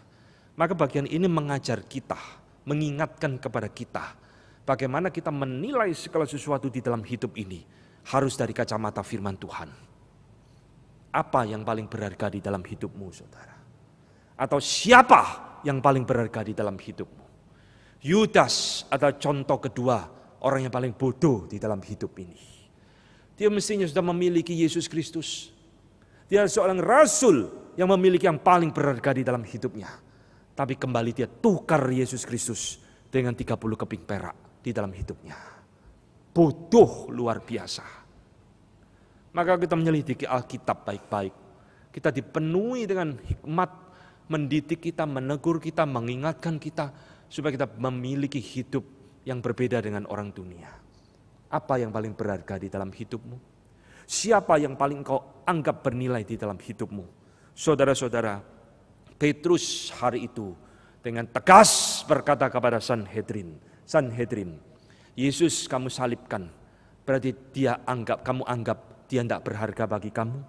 maka bagian ini mengajar kita, mengingatkan kepada kita bagaimana kita menilai segala sesuatu di dalam hidup ini harus dari kacamata firman Tuhan. Apa yang paling berharga di dalam hidupmu, saudara? Atau siapa yang paling berharga di dalam hidupmu? Yudas adalah contoh kedua orang yang paling bodoh di dalam hidup ini. Dia mestinya sudah memiliki Yesus Kristus. Dia seorang rasul yang memiliki yang paling berharga di dalam hidupnya. Tapi kembali dia tukar Yesus Kristus dengan 30 keping perak di dalam hidupnya. Butuh luar biasa. Maka kita menyelidiki Alkitab baik-baik. Kita dipenuhi dengan hikmat, mendidik kita, menegur kita, mengingatkan kita, supaya kita memiliki hidup yang berbeda dengan orang dunia. Apa yang paling berharga di dalam hidupmu? Siapa yang paling kau anggap bernilai di dalam hidupmu? Saudara-saudara, Petrus hari itu dengan tegas berkata kepada Sanhedrin, Sanhedrin, Yesus kamu salibkan, berarti dia anggap, kamu anggap dia tidak berharga bagi kamu.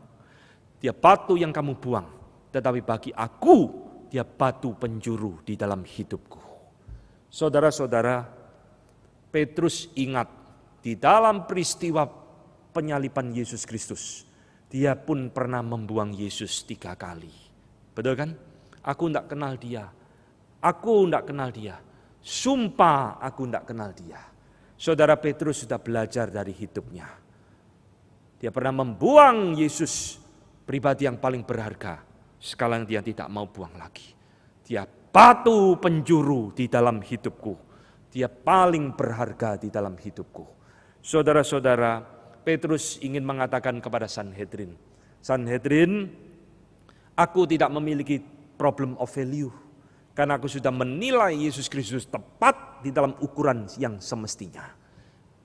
Dia batu yang kamu buang, tetapi bagi aku dia batu penjuru di dalam hidupku. Saudara-saudara, Petrus ingat di dalam peristiwa penyalipan Yesus Kristus, dia pun pernah membuang Yesus tiga kali. Betul kan? Aku tidak kenal dia. Aku tidak kenal dia. Sumpah aku tidak kenal dia. Saudara Petrus sudah belajar dari hidupnya. Dia pernah membuang Yesus, pribadi yang paling berharga. Sekarang dia tidak mau buang lagi. Dia batu penjuru di dalam hidupku. Dia paling berharga di dalam hidupku. Saudara-saudara, Petrus ingin mengatakan kepada Sanhedrin, Sanhedrin, aku tidak memiliki problem of value. Karena aku sudah menilai Yesus Kristus tepat di dalam ukuran yang semestinya.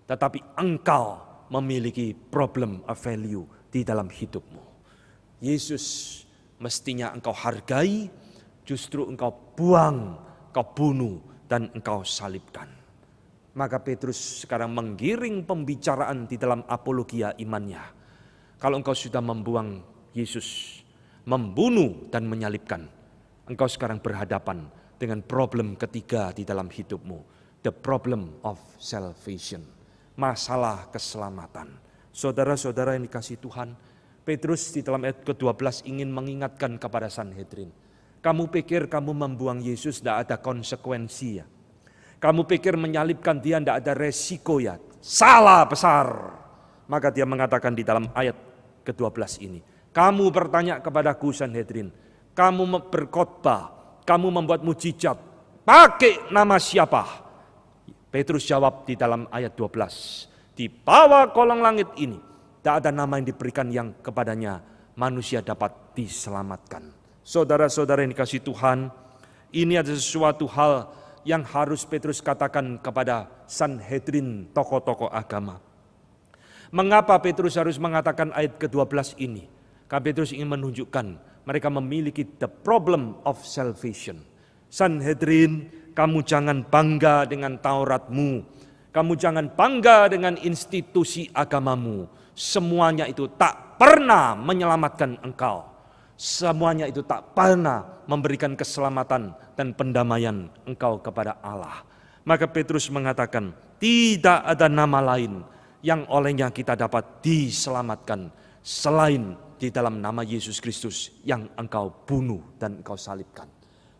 Tetapi engkau memiliki problem of value di dalam hidupmu. Yesus mestinya engkau hargai, justru engkau buang, engkau bunuh, dan engkau salibkan. Maka Petrus sekarang menggiring pembicaraan di dalam apologia imannya. Kalau engkau sudah membuang Yesus, membunuh dan menyalibkan, Engkau sekarang berhadapan dengan problem ketiga di dalam hidupmu. The problem of salvation. Masalah keselamatan. Saudara-saudara yang dikasih Tuhan, Petrus di dalam ayat ke-12 ingin mengingatkan kepada Sanhedrin. Kamu pikir kamu membuang Yesus tidak ada konsekuensi ya? Kamu pikir menyalibkan dia tidak ada resiko ya? Salah besar. Maka dia mengatakan di dalam ayat ke-12 ini. Kamu bertanya kepadaku Sanhedrin, kamu berkhotbah, kamu membuat mujizat, pakai nama siapa? Petrus jawab di dalam ayat 12, di bawah kolong langit ini, tak ada nama yang diberikan yang kepadanya manusia dapat diselamatkan. Saudara-saudara yang dikasih Tuhan, ini ada sesuatu hal yang harus Petrus katakan kepada Sanhedrin tokoh-tokoh agama. Mengapa Petrus harus mengatakan ayat ke-12 ini? Karena Petrus ingin menunjukkan mereka memiliki the problem of salvation. Sanhedrin, kamu jangan bangga dengan Tauratmu. Kamu jangan bangga dengan institusi agamamu. Semuanya itu tak pernah menyelamatkan engkau. Semuanya itu tak pernah memberikan keselamatan dan pendamaian engkau kepada Allah. Maka Petrus mengatakan, tidak ada nama lain yang olehnya kita dapat diselamatkan selain di dalam nama Yesus Kristus yang engkau bunuh dan engkau salibkan.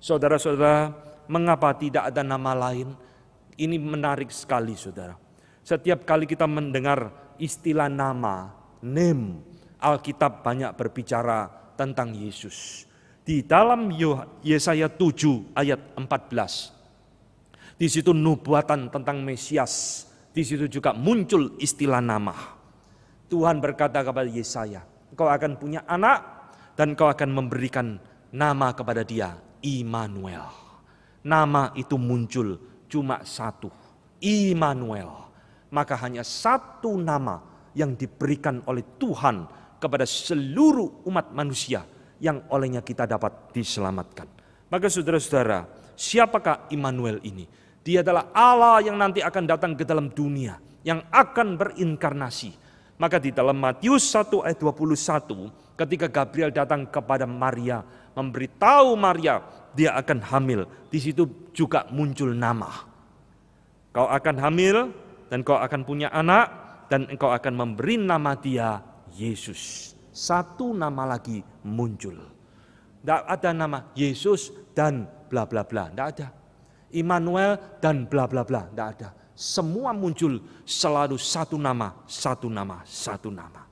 Saudara-saudara, mengapa tidak ada nama lain? Ini menarik sekali saudara. Setiap kali kita mendengar istilah nama, name, Alkitab banyak berbicara tentang Yesus. Di dalam Yesaya 7 ayat 14, di situ nubuatan tentang Mesias, di situ juga muncul istilah nama. Tuhan berkata kepada Yesaya, Kau akan punya anak dan kau akan memberikan nama kepada dia, Immanuel. Nama itu muncul cuma satu, Immanuel. Maka hanya satu nama yang diberikan oleh Tuhan kepada seluruh umat manusia yang olehnya kita dapat diselamatkan. Maka saudara-saudara, siapakah Immanuel ini? Dia adalah Allah yang nanti akan datang ke dalam dunia, yang akan berinkarnasi maka di dalam Matius 1 ayat 21 ketika Gabriel datang kepada Maria memberitahu Maria dia akan hamil. Di situ juga muncul nama. Kau akan hamil dan kau akan punya anak dan engkau akan memberi nama dia Yesus. Satu nama lagi muncul. Tidak ada nama Yesus dan bla bla bla, tidak ada. Immanuel dan bla bla bla, tidak ada semua muncul selalu satu nama, satu nama, satu nama.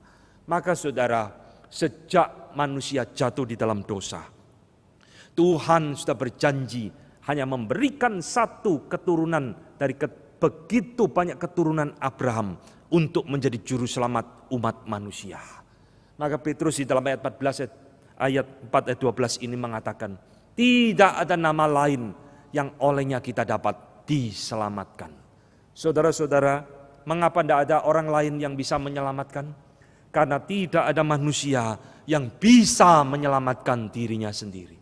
Maka saudara, sejak manusia jatuh di dalam dosa, Tuhan sudah berjanji hanya memberikan satu keturunan dari begitu banyak keturunan Abraham untuk menjadi juru selamat umat manusia. Maka Petrus di dalam ayat 14 eh, ayat 4 ayat 12 ini mengatakan, tidak ada nama lain yang olehnya kita dapat diselamatkan. Saudara-saudara, mengapa tidak ada orang lain yang bisa menyelamatkan? Karena tidak ada manusia yang bisa menyelamatkan dirinya sendiri.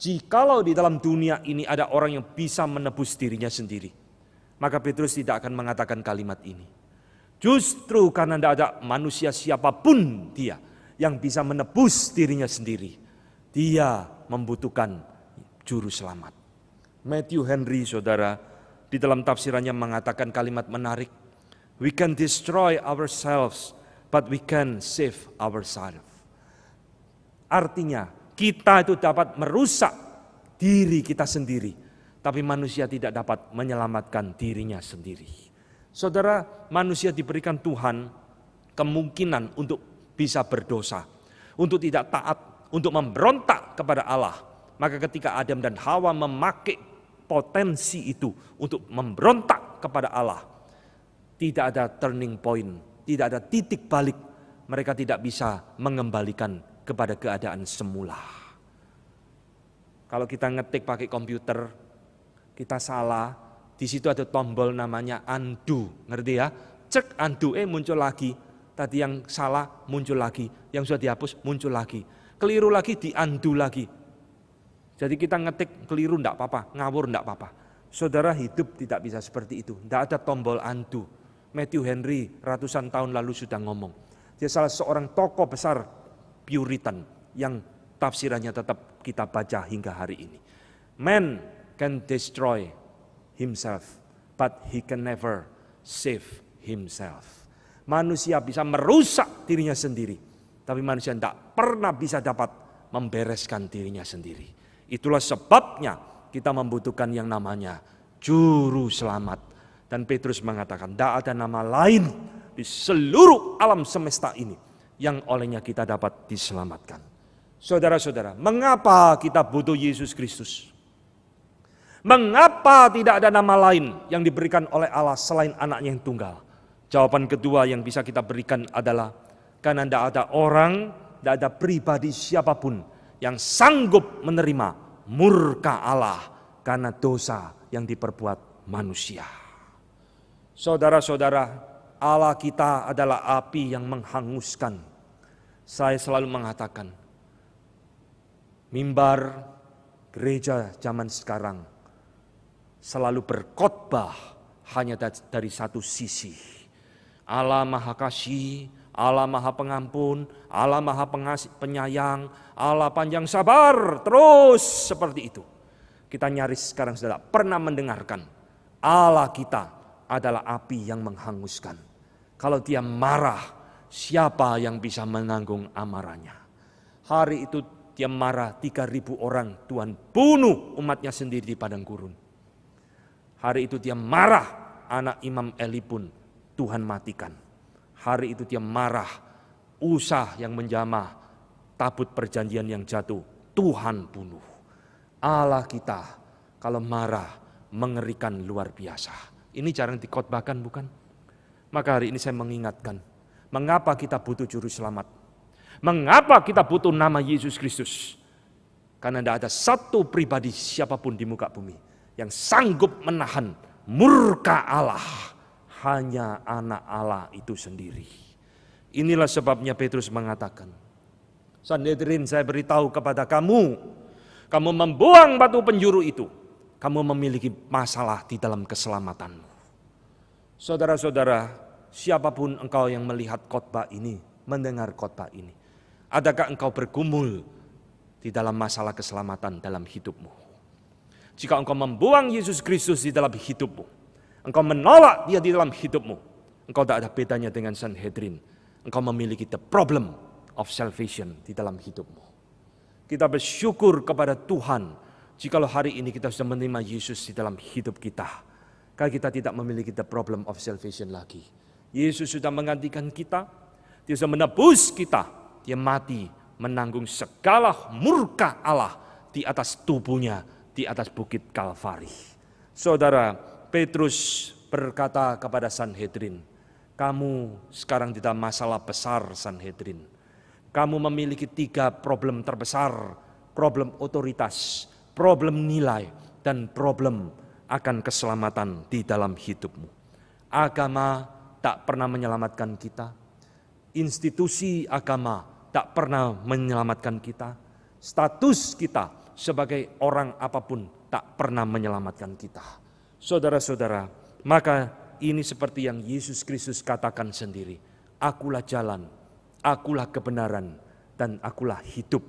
Jikalau di dalam dunia ini ada orang yang bisa menebus dirinya sendiri, maka Petrus tidak akan mengatakan kalimat ini. Justru karena tidak ada manusia siapapun dia yang bisa menebus dirinya sendiri, dia membutuhkan juru selamat. Matthew Henry, saudara, di dalam tafsirannya mengatakan kalimat menarik. We can destroy ourselves, but we can save ourselves. Artinya, kita itu dapat merusak diri kita sendiri, tapi manusia tidak dapat menyelamatkan dirinya sendiri. Saudara, manusia diberikan Tuhan kemungkinan untuk bisa berdosa, untuk tidak taat, untuk memberontak kepada Allah. Maka ketika Adam dan Hawa memakai potensi itu untuk memberontak kepada Allah. Tidak ada turning point, tidak ada titik balik. Mereka tidak bisa mengembalikan kepada keadaan semula. Kalau kita ngetik pakai komputer, kita salah, di situ ada tombol namanya undo, ngerti ya? Cek undo, eh muncul lagi. Tadi yang salah muncul lagi, yang sudah dihapus muncul lagi. Keliru lagi di undo lagi, jadi kita ngetik keliru enggak apa-apa, ngawur enggak apa-apa. Saudara hidup tidak bisa seperti itu. Enggak ada tombol antu. Matthew Henry ratusan tahun lalu sudah ngomong. Dia salah seorang tokoh besar Puritan yang tafsirannya tetap kita baca hingga hari ini. Man can destroy himself, but he can never save himself. Manusia bisa merusak dirinya sendiri, tapi manusia tidak pernah bisa dapat membereskan dirinya sendiri. Itulah sebabnya kita membutuhkan yang namanya juru selamat. Dan Petrus mengatakan, tidak ada nama lain di seluruh alam semesta ini yang olehnya kita dapat diselamatkan. Saudara-saudara, mengapa kita butuh Yesus Kristus? Mengapa tidak ada nama lain yang diberikan oleh Allah selain anaknya yang tunggal? Jawaban kedua yang bisa kita berikan adalah karena tidak ada orang, tidak ada pribadi siapapun yang sanggup menerima murka Allah karena dosa yang diperbuat manusia. Saudara-saudara, Allah kita adalah api yang menghanguskan. Saya selalu mengatakan, mimbar gereja zaman sekarang selalu berkhotbah hanya dari satu sisi. Allah Maha Kasih, Allah Maha Pengampun, Allah Maha Penyayang, Allah panjang sabar, terus seperti itu. Kita nyaris sekarang sudah pernah mendengarkan Allah kita adalah api yang menghanguskan. Kalau dia marah, siapa yang bisa menanggung amarahnya? Hari itu dia marah 3000 orang, Tuhan bunuh umatnya sendiri di padang gurun. Hari itu dia marah, anak Imam Eli pun Tuhan matikan. Hari itu dia marah, usah yang menjamah tabut perjanjian yang jatuh, Tuhan bunuh. Allah kita kalau marah mengerikan luar biasa. Ini jarang dikotbahkan bukan? Maka hari ini saya mengingatkan, mengapa kita butuh juru selamat? Mengapa kita butuh nama Yesus Kristus? Karena tidak ada satu pribadi siapapun di muka bumi yang sanggup menahan murka Allah. Hanya anak Allah itu sendiri. Inilah sebabnya Petrus mengatakan, Sanhedrin saya beritahu kepada kamu, kamu membuang batu penjuru itu, kamu memiliki masalah di dalam keselamatanmu. Saudara-saudara, siapapun engkau yang melihat khotbah ini, mendengar khotbah ini, adakah engkau bergumul di dalam masalah keselamatan dalam hidupmu? Jika engkau membuang Yesus Kristus di dalam hidupmu, engkau menolak dia di dalam hidupmu, engkau tak ada bedanya dengan Sanhedrin. Engkau memiliki the problem of salvation di dalam hidupmu. Kita bersyukur kepada Tuhan jikalau hari ini kita sudah menerima Yesus di dalam hidup kita. Karena kita tidak memiliki the problem of salvation lagi. Yesus sudah menggantikan kita, dia sudah menebus kita, dia mati menanggung segala murka Allah di atas tubuhnya, di atas bukit Kalvari. Saudara, Petrus berkata kepada Sanhedrin, kamu sekarang tidak masalah besar Sanhedrin. Kamu memiliki tiga problem terbesar, problem otoritas, problem nilai, dan problem akan keselamatan di dalam hidupmu. Agama tak pernah menyelamatkan kita, institusi agama tak pernah menyelamatkan kita, status kita sebagai orang apapun tak pernah menyelamatkan kita. Saudara-saudara, maka ini seperti yang Yesus Kristus katakan sendiri, akulah jalan, Akulah kebenaran dan akulah hidup.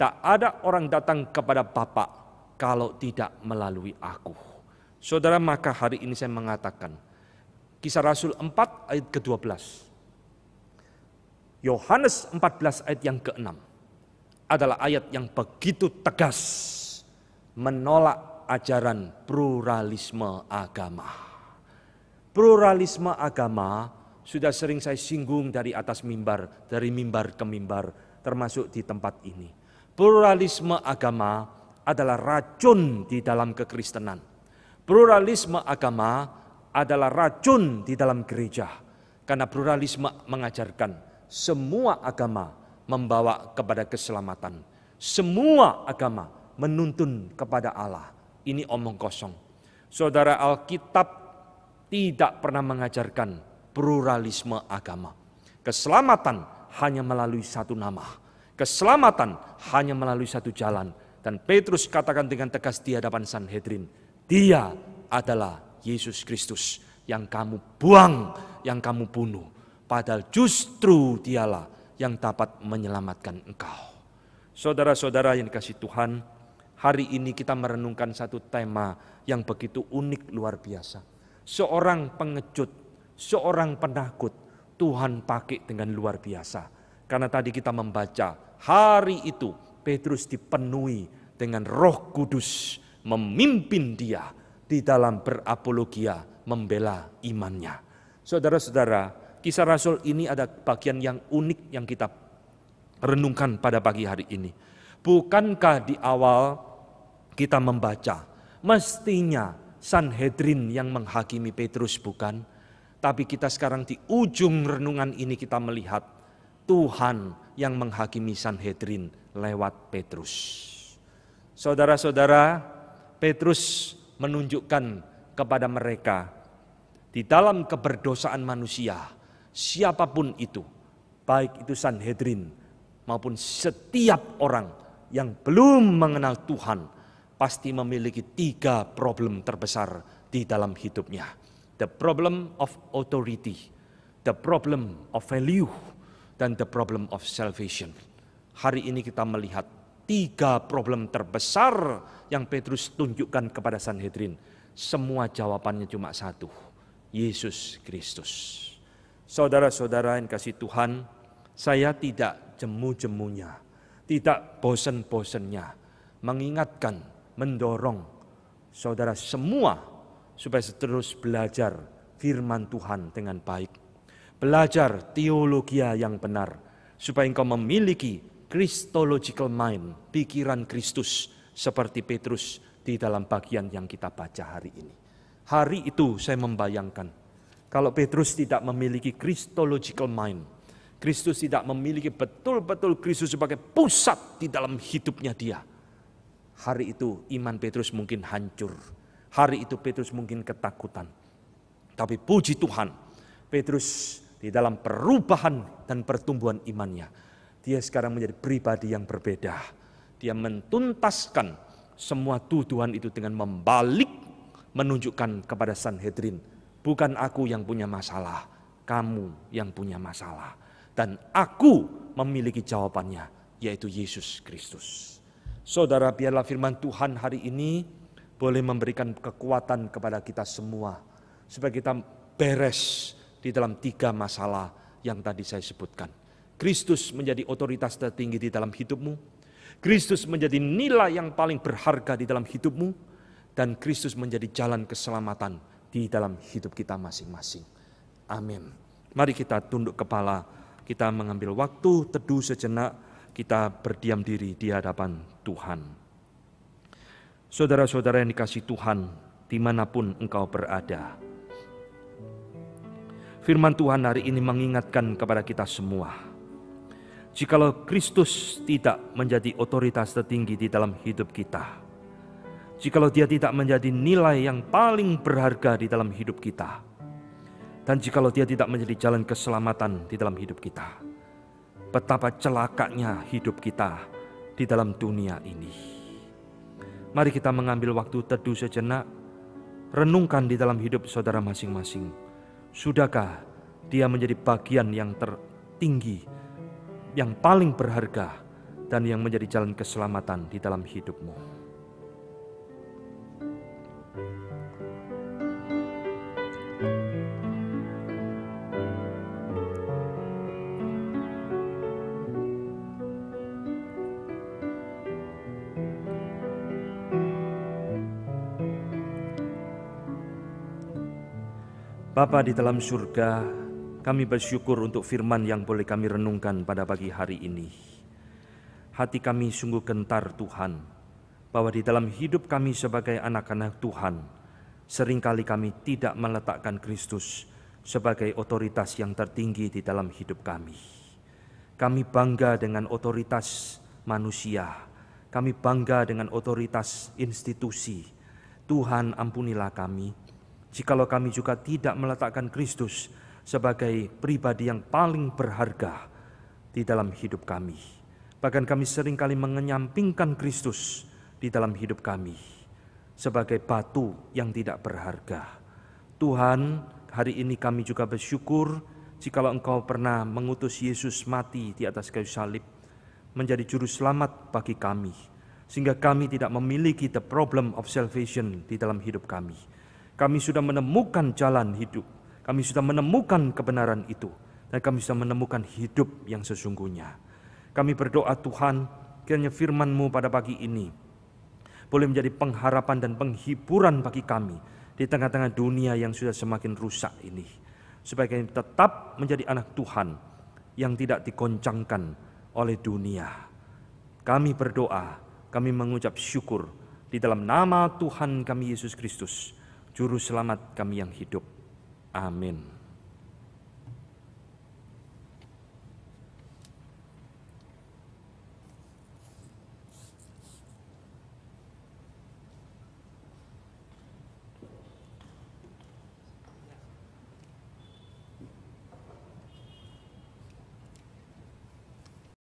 Tak ada orang datang kepada Bapa kalau tidak melalui aku. Saudara, maka hari ini saya mengatakan, kisah Rasul 4 ayat ke-12. Yohanes 14 ayat yang ke-6 adalah ayat yang begitu tegas menolak ajaran pluralisme agama. Pluralisme agama sudah sering saya singgung dari atas mimbar, dari mimbar ke mimbar, termasuk di tempat ini. Pluralisme agama adalah racun di dalam kekristenan. Pluralisme agama adalah racun di dalam gereja. Karena pluralisme mengajarkan semua agama membawa kepada keselamatan. Semua agama menuntun kepada Allah. Ini omong kosong. Saudara Alkitab tidak pernah mengajarkan pluralisme agama. Keselamatan hanya melalui satu nama. Keselamatan hanya melalui satu jalan. Dan Petrus katakan dengan tegas di hadapan Sanhedrin, dia adalah Yesus Kristus yang kamu buang, yang kamu bunuh. Padahal justru dialah yang dapat menyelamatkan engkau. Saudara-saudara yang dikasih Tuhan, hari ini kita merenungkan satu tema yang begitu unik luar biasa. Seorang pengecut seorang penakut Tuhan pakai dengan luar biasa. Karena tadi kita membaca hari itu Petrus dipenuhi dengan Roh Kudus memimpin dia di dalam berapologia membela imannya. Saudara-saudara, kisah Rasul ini ada bagian yang unik yang kita renungkan pada pagi hari ini. Bukankah di awal kita membaca mestinya Sanhedrin yang menghakimi Petrus bukan? Tapi kita sekarang di ujung renungan ini kita melihat Tuhan yang menghakimi Sanhedrin lewat Petrus. Saudara-saudara, Petrus menunjukkan kepada mereka di dalam keberdosaan manusia, siapapun itu, baik itu Sanhedrin maupun setiap orang yang belum mengenal Tuhan, pasti memiliki tiga problem terbesar di dalam hidupnya the problem of authority, the problem of value, dan the problem of salvation. Hari ini kita melihat tiga problem terbesar yang Petrus tunjukkan kepada Sanhedrin. Semua jawabannya cuma satu, Yesus Kristus. Saudara-saudara yang kasih Tuhan, saya tidak jemu-jemunya, tidak bosen-bosennya, mengingatkan, mendorong saudara semua supaya terus belajar firman Tuhan dengan baik. Belajar teologi yang benar supaya engkau memiliki Christological mind, pikiran Kristus seperti Petrus di dalam bagian yang kita baca hari ini. Hari itu saya membayangkan kalau Petrus tidak memiliki Christological mind, Kristus tidak memiliki betul-betul Kristus sebagai pusat di dalam hidupnya dia. Hari itu iman Petrus mungkin hancur Hari itu Petrus mungkin ketakutan. Tapi puji Tuhan, Petrus di dalam perubahan dan pertumbuhan imannya, dia sekarang menjadi pribadi yang berbeda. Dia mentuntaskan semua tuduhan itu dengan membalik menunjukkan kepada Sanhedrin, bukan aku yang punya masalah, kamu yang punya masalah. Dan aku memiliki jawabannya, yaitu Yesus Kristus. Saudara, biarlah firman Tuhan hari ini boleh memberikan kekuatan kepada kita semua supaya kita beres di dalam tiga masalah yang tadi saya sebutkan. Kristus menjadi otoritas tertinggi di dalam hidupmu. Kristus menjadi nilai yang paling berharga di dalam hidupmu dan Kristus menjadi jalan keselamatan di dalam hidup kita masing-masing. Amin. Mari kita tunduk kepala, kita mengambil waktu teduh sejenak, kita berdiam diri di hadapan Tuhan. Saudara-saudara yang dikasih Tuhan, dimanapun engkau berada. Firman Tuhan hari ini mengingatkan kepada kita semua, jikalau Kristus tidak menjadi otoritas tertinggi di dalam hidup kita, jikalau dia tidak menjadi nilai yang paling berharga di dalam hidup kita, dan jikalau dia tidak menjadi jalan keselamatan di dalam hidup kita, betapa celakanya hidup kita di dalam dunia ini. Mari kita mengambil waktu teduh sejenak, renungkan di dalam hidup saudara masing-masing. Sudahkah dia menjadi bagian yang tertinggi, yang paling berharga, dan yang menjadi jalan keselamatan di dalam hidupmu? Bapa di dalam surga, kami bersyukur untuk firman yang boleh kami renungkan pada pagi hari ini. Hati kami sungguh gentar Tuhan, bahwa di dalam hidup kami sebagai anak-anak Tuhan, seringkali kami tidak meletakkan Kristus sebagai otoritas yang tertinggi di dalam hidup kami. Kami bangga dengan otoritas manusia, kami bangga dengan otoritas institusi. Tuhan ampunilah kami, jikalau kami juga tidak meletakkan Kristus sebagai pribadi yang paling berharga di dalam hidup kami. Bahkan kami seringkali mengenyampingkan Kristus di dalam hidup kami sebagai batu yang tidak berharga. Tuhan, hari ini kami juga bersyukur jikalau Engkau pernah mengutus Yesus mati di atas kayu salib menjadi juru selamat bagi kami sehingga kami tidak memiliki the problem of salvation di dalam hidup kami kami sudah menemukan jalan hidup. Kami sudah menemukan kebenaran itu. Dan kami sudah menemukan hidup yang sesungguhnya. Kami berdoa Tuhan, kiranya firman-Mu pada pagi ini boleh menjadi pengharapan dan penghiburan bagi kami di tengah-tengah dunia yang sudah semakin rusak ini. Supaya kami tetap menjadi anak Tuhan yang tidak dikoncangkan oleh dunia. Kami berdoa, kami mengucap syukur di dalam nama Tuhan kami Yesus Kristus. Juru selamat kami yang hidup. Amin.